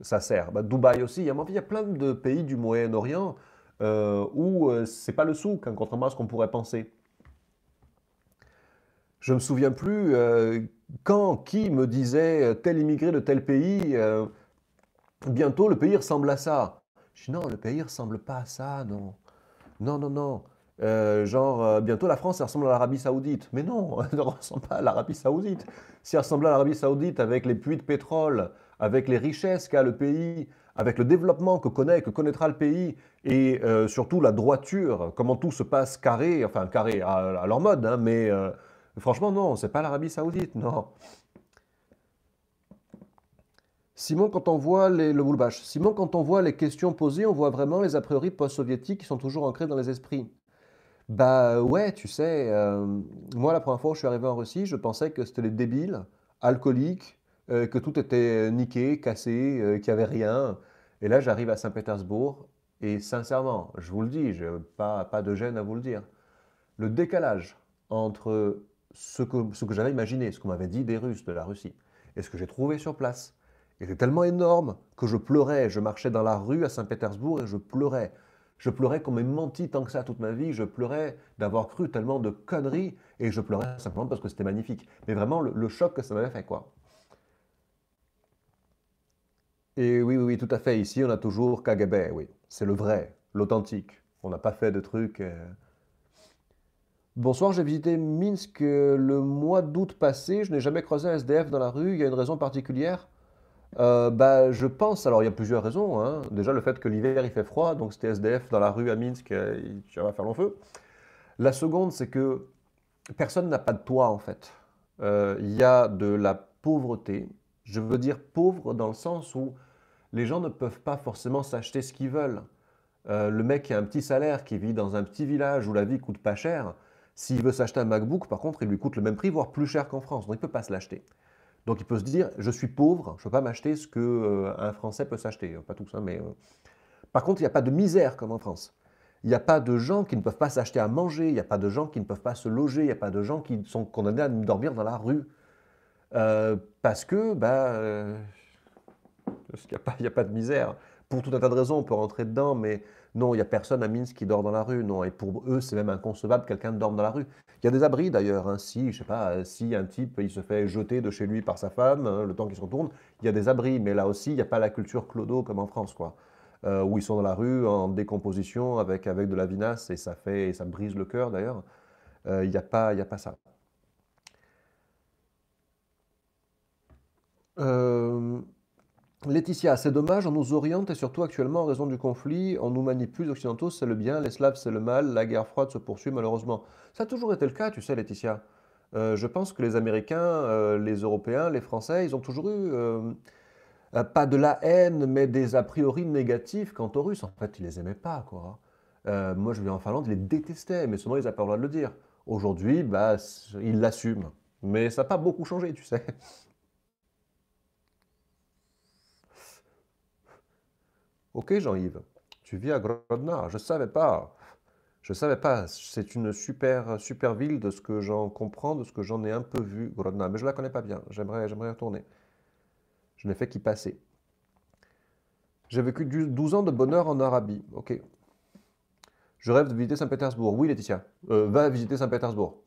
ça sert. Bah, Dubaï aussi, il y, a, il a, plein de pays du Moyen-Orient où c'est pas le souk, hein, contrairement à ce qu'on pourrait penser. Je me souviens plus quand, qui me disait tel immigré de tel pays, bientôt le pays ressemble à ça. Je dis non, le pays ressemble pas à ça, non. Non, non, non. Euh, genre, euh, bientôt la France, ressemble à l'Arabie Saoudite. Mais non, elle ne ressemble pas à l'Arabie Saoudite. Si elle à l'Arabie Saoudite avec les puits de pétrole, avec les richesses qu'a le pays, avec le développement que connaît que connaîtra le pays, et euh, surtout la droiture, comment tout se passe carré, enfin carré à, leur mode, hein, mais franchement, non, c'est pas l'Arabie Saoudite, non. Simon, quand on voit les, le boulbache, Simon, quand on voit les questions posées, on voit vraiment les a priori post-soviétiques qui sont toujours ancrés dans les esprits. Bah ouais, tu sais, euh, moi la première fois où je suis arrivé en Russie, je pensais que c'était des débiles, alcooliques, euh, que tout était niqué, cassé, euh, qu'il n'y avait rien. Et là, j'arrive à Saint-Pétersbourg, et sincèrement, je vous le dis, je pas, pas de gêne à vous le dire, le décalage entre ce que j'avais imaginé, ce qu'on m'avait dit des Russes, de la Russie, et ce que j'ai trouvé sur place, était tellement énorme que je pleurais. Je marchais dans la rue à Saint-Pétersbourg et je pleurais. Je pleurais qu'on m'ait menti tant que ça toute ma vie. Je pleurais d'avoir cru tellement de conneries. Et je pleurais simplement parce que c'était magnifique. Mais vraiment, le, choc que ça m'avait fait, quoi. Et oui, oui, oui, tout à fait. Ici, on a toujours Kagebe, oui. C'est le vrai, l'authentique. On n'a pas fait de trucs. Euh. Bonsoir, j'ai visité Minsk euh, le mois d'août passé. Je n'ai jamais croisé un SDF dans la rue. Il y a une raison particulière euh, bah, je pense, alors il y a plusieurs raisons. Hein. Déjà le fait que l'hiver il fait froid, donc c'était SDF dans la rue à Minsk, euh, il, tu vas faire long feu. La seconde, c'est que personne n'a pas de toit en fait. Euh, il y a de la pauvreté. Je veux dire pauvre dans le sens où les gens ne peuvent pas forcément s'acheter ce qu'ils veulent. le mec qui a un petit salaire, qui vit dans un petit village où la vie coûte pas cher, s'il veut s'acheter un MacBook, par contre, il lui coûte le même prix, voire plus cher qu'en France, donc il ne peut pas se l'acheter. Donc il peut se dire, je suis pauvre, je ne peux pas m'acheter ce qu'un euh, un Français peut s'acheter. Euh, pas tout ça mais... Euh. Par contre, il n'y a pas de misère comme en France. Il n'y a pas de gens qui ne peuvent pas s'acheter à manger, il n'y a pas de gens qui ne peuvent pas se loger, il n'y a pas de gens qui sont condamnés à dormir dans la rue. parce que, bah, parce qu'il n'y a, pas de misère. Pour tout un tas de raisons, on peut rentrer dedans, mais non, il n'y a personne à Minsk qui dort dans la rue. Non, et pour eux, c'est même inconcevable que quelqu'un dorme dans la rue. Il y a des abris d'ailleurs. ainsi, hein. si, je sais pas, euh, si un type il se fait jeter de chez lui par sa femme, hein, le temps qu'il se retourne, il y a des abris. Mais là aussi, il n'y a pas la culture clodo comme en France, quoi. Euh, où ils sont dans la rue en décomposition avec, avec de la vinasse et ça fait et ça brise le cœur d'ailleurs. Euh, il n'y a, pas, y a pas ça. Euh... Laetitia, c'est dommage, on nous oriente et surtout actuellement en raison du conflit, on nous manipule, les Occidentaux c'est le bien, les Slaves c'est le mal, la guerre froide se poursuit malheureusement. Ça a toujours été le cas, tu sais Laetitia. Euh, je pense que les Américains, euh, les Européens, les Français, ils ont toujours eu, euh, pas de la haine, mais des a priori négatifs quant aux Russes. En fait, ils les aimaient pas, quoi. moi, je viens en Finlande, ils les détestaient, mais seulement ils n'avaient pas le droit de le dire. Aujourd'hui, bah, ils l'assument. Mais ça n'a pas beaucoup changé, tu sais. Ok Jean-Yves, tu vis à Grodna, je ne savais pas. Je ne savais pas, c'est une super, super ville de ce que j'en comprends, de ce que j'en ai un peu vu, Grodna, mais je ne la connais pas bien, j'aimerais, j'aimerais retourner. Je n'ai fait qu'y passer. J'ai vécu 12 ans de bonheur en Arabie, ok. Je rêve de visiter Saint-Pétersbourg. Oui, Laetitia, euh, va visiter Saint-Pétersbourg.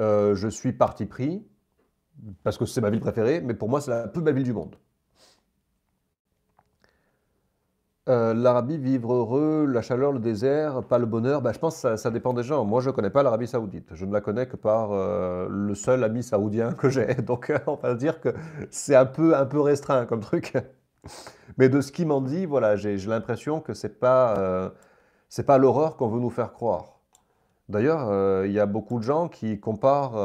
Euh, je suis parti pris, parce que c'est ma ville préférée, mais pour moi, c'est la plus belle ville du monde. Euh, l'Arabie, vivre heureux, la chaleur, le désert, pas le bonheur, bah, je pense que ça, dépend des gens. Moi, je ne connais pas l'Arabie saoudite. Je ne la connais que par euh, le seul ami saoudien que j'ai. Donc, euh, on va dire que c'est un peu, un peu restreint comme truc. Mais de ce qu'il m'en dit, voilà, j'ai l'impression que ce n'est pas, c'est pas l'horreur qu'on veut nous faire croire. D'ailleurs, il y a beaucoup de gens qui comparent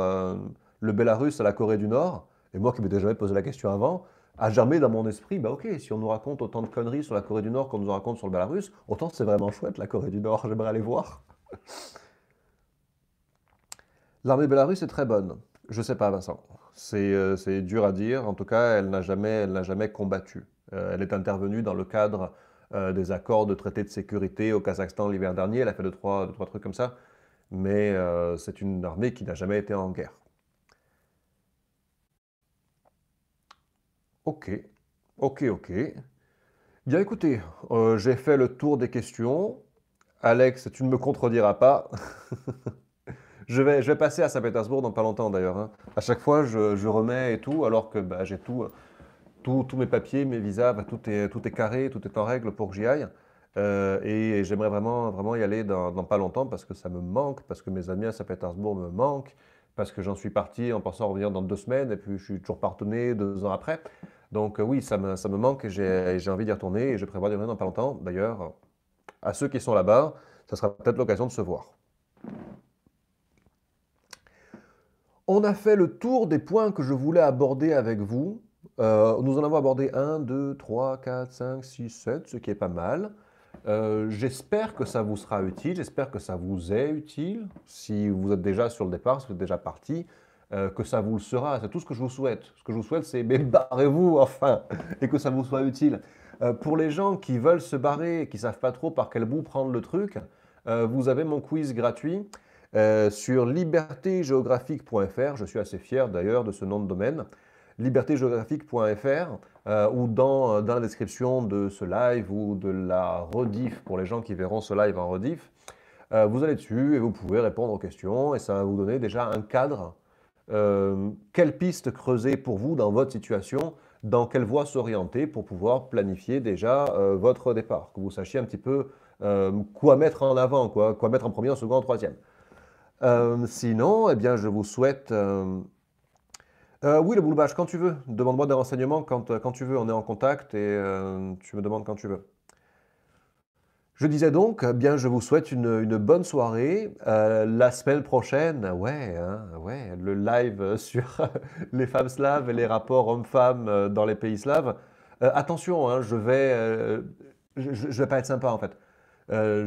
le Bélarus à la Corée du Nord. Et moi qui m'étais jamais posé la question avant, a jamais dans mon esprit, bah ok, si on nous raconte autant de conneries sur la Corée du Nord qu'on nous en raconte sur le Belarus, autant c'est vraiment chouette la Corée du Nord, j'aimerais aller voir. L'armée belarusse est très bonne. Je sais pas, Vincent. C'est euh, c'est dur à dire. En tout cas, elle n'a jamais, jamais combattu. Euh, elle est intervenue dans le cadre euh, des accords de traité de sécurité au Kazakhstan l'hiver dernier. Elle a fait deux, trois, deux, trois trucs comme ça. Mais c'est une armée qui n'a jamais été en guerre. Ok, ok, ok. Bien écoutez, euh, j'ai fait le tour des questions. Alex, tu ne me contrediras pas. je, vais, je vais passer à Saint-Pétersbourg dans pas longtemps d'ailleurs. Hein. À chaque fois, je, remets et tout, alors que bah, j'ai tout, tout- tous mes papiers, mes visas, bah, tout, est, tout est carré, tout est en règle pour que j'y aille. Euh, et j'aimerais vraiment, vraiment y aller dans, dans pas longtemps parce que ça me manque, parce que mes amis à Saint-Pétersbourg me manquent parce que j'en suis parti en pensant revenir dans deux semaines, et puis je suis toujours partonné deux ans après. Donc euh, oui, ça me, ça me manque, et j'ai envie d'y retourner, et je prévois d'y revenir dans pas longtemps. D'ailleurs, à ceux qui sont là-bas, ça sera peut-être l'occasion de se voir. On a fait le tour des points que je voulais aborder avec vous. Euh, nous en avons abordé 1, 2, 3, 4, 5, 6, 7, ce qui est pas mal. Euh, j'espère que ça vous sera utile, j'espère que ça vous est utile. Si vous êtes déjà sur le départ, si vous êtes déjà parti, euh, que ça vous le sera. C'est tout ce que je vous souhaite. Ce que je vous souhaite, c'est barrez-vous enfin et que ça vous soit utile. Euh, pour les gens qui veulent se barrer et qui savent pas trop par quel bout prendre le truc, vous avez mon quiz gratuit. sur libertégéographique.fr, je suis assez fier d'ailleurs de ce nom de domaine. Liberté géographique.fr euh, ou euh, dans, la description de ce live ou de la rediff pour les gens qui verront ce live en rediff. Euh, vous allez dessus et vous pouvez répondre aux questions et ça va vous donner déjà un cadre. quelle piste creuser pour vous dans votre situation, dans quelle voie s'orienter pour pouvoir planifier déjà votre départ, que vous sachiez un petit peu quoi mettre en avant, quoi, quoi mettre en premier, en second, en troisième. sinon, eh bien, je vous souhaite euh, oui, le boulevage, quand tu veux. Demande-moi des renseignements quand, euh, quand, tu veux. On est en contact et euh, tu me demandes quand tu veux. Je disais donc, eh bien, je vous souhaite une, bonne soirée. la semaine prochaine, ouais, hein, ouais, le live sur les femmes slaves et les rapports hommes-femmes dans les pays slaves. attention, hein, je vais, je, vais pas être sympa en fait. Je,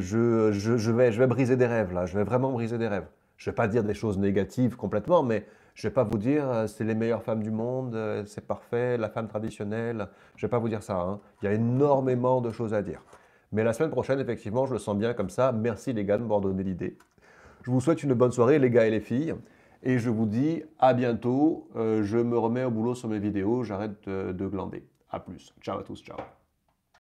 je, vais, je vais briser des rêves là. Je vais vraiment briser des rêves. Je ne vais pas dire des choses négatives complètement, mais je ne vais pas vous dire euh, c'est les meilleures femmes du monde, euh, c'est parfait, la femme traditionnelle. Je ne vais pas vous dire ça. Hein. Il y a énormément de choses à dire. Mais la semaine prochaine, effectivement, je le sens bien comme ça. Merci les gars de m'avoir donné l'idée. Je vous souhaite une bonne soirée les gars et les filles. Et je vous dis à bientôt. Euh, je me remets au boulot sur mes vidéos. J'arrête de, de glander. À plus. Ciao à tous. Ciao.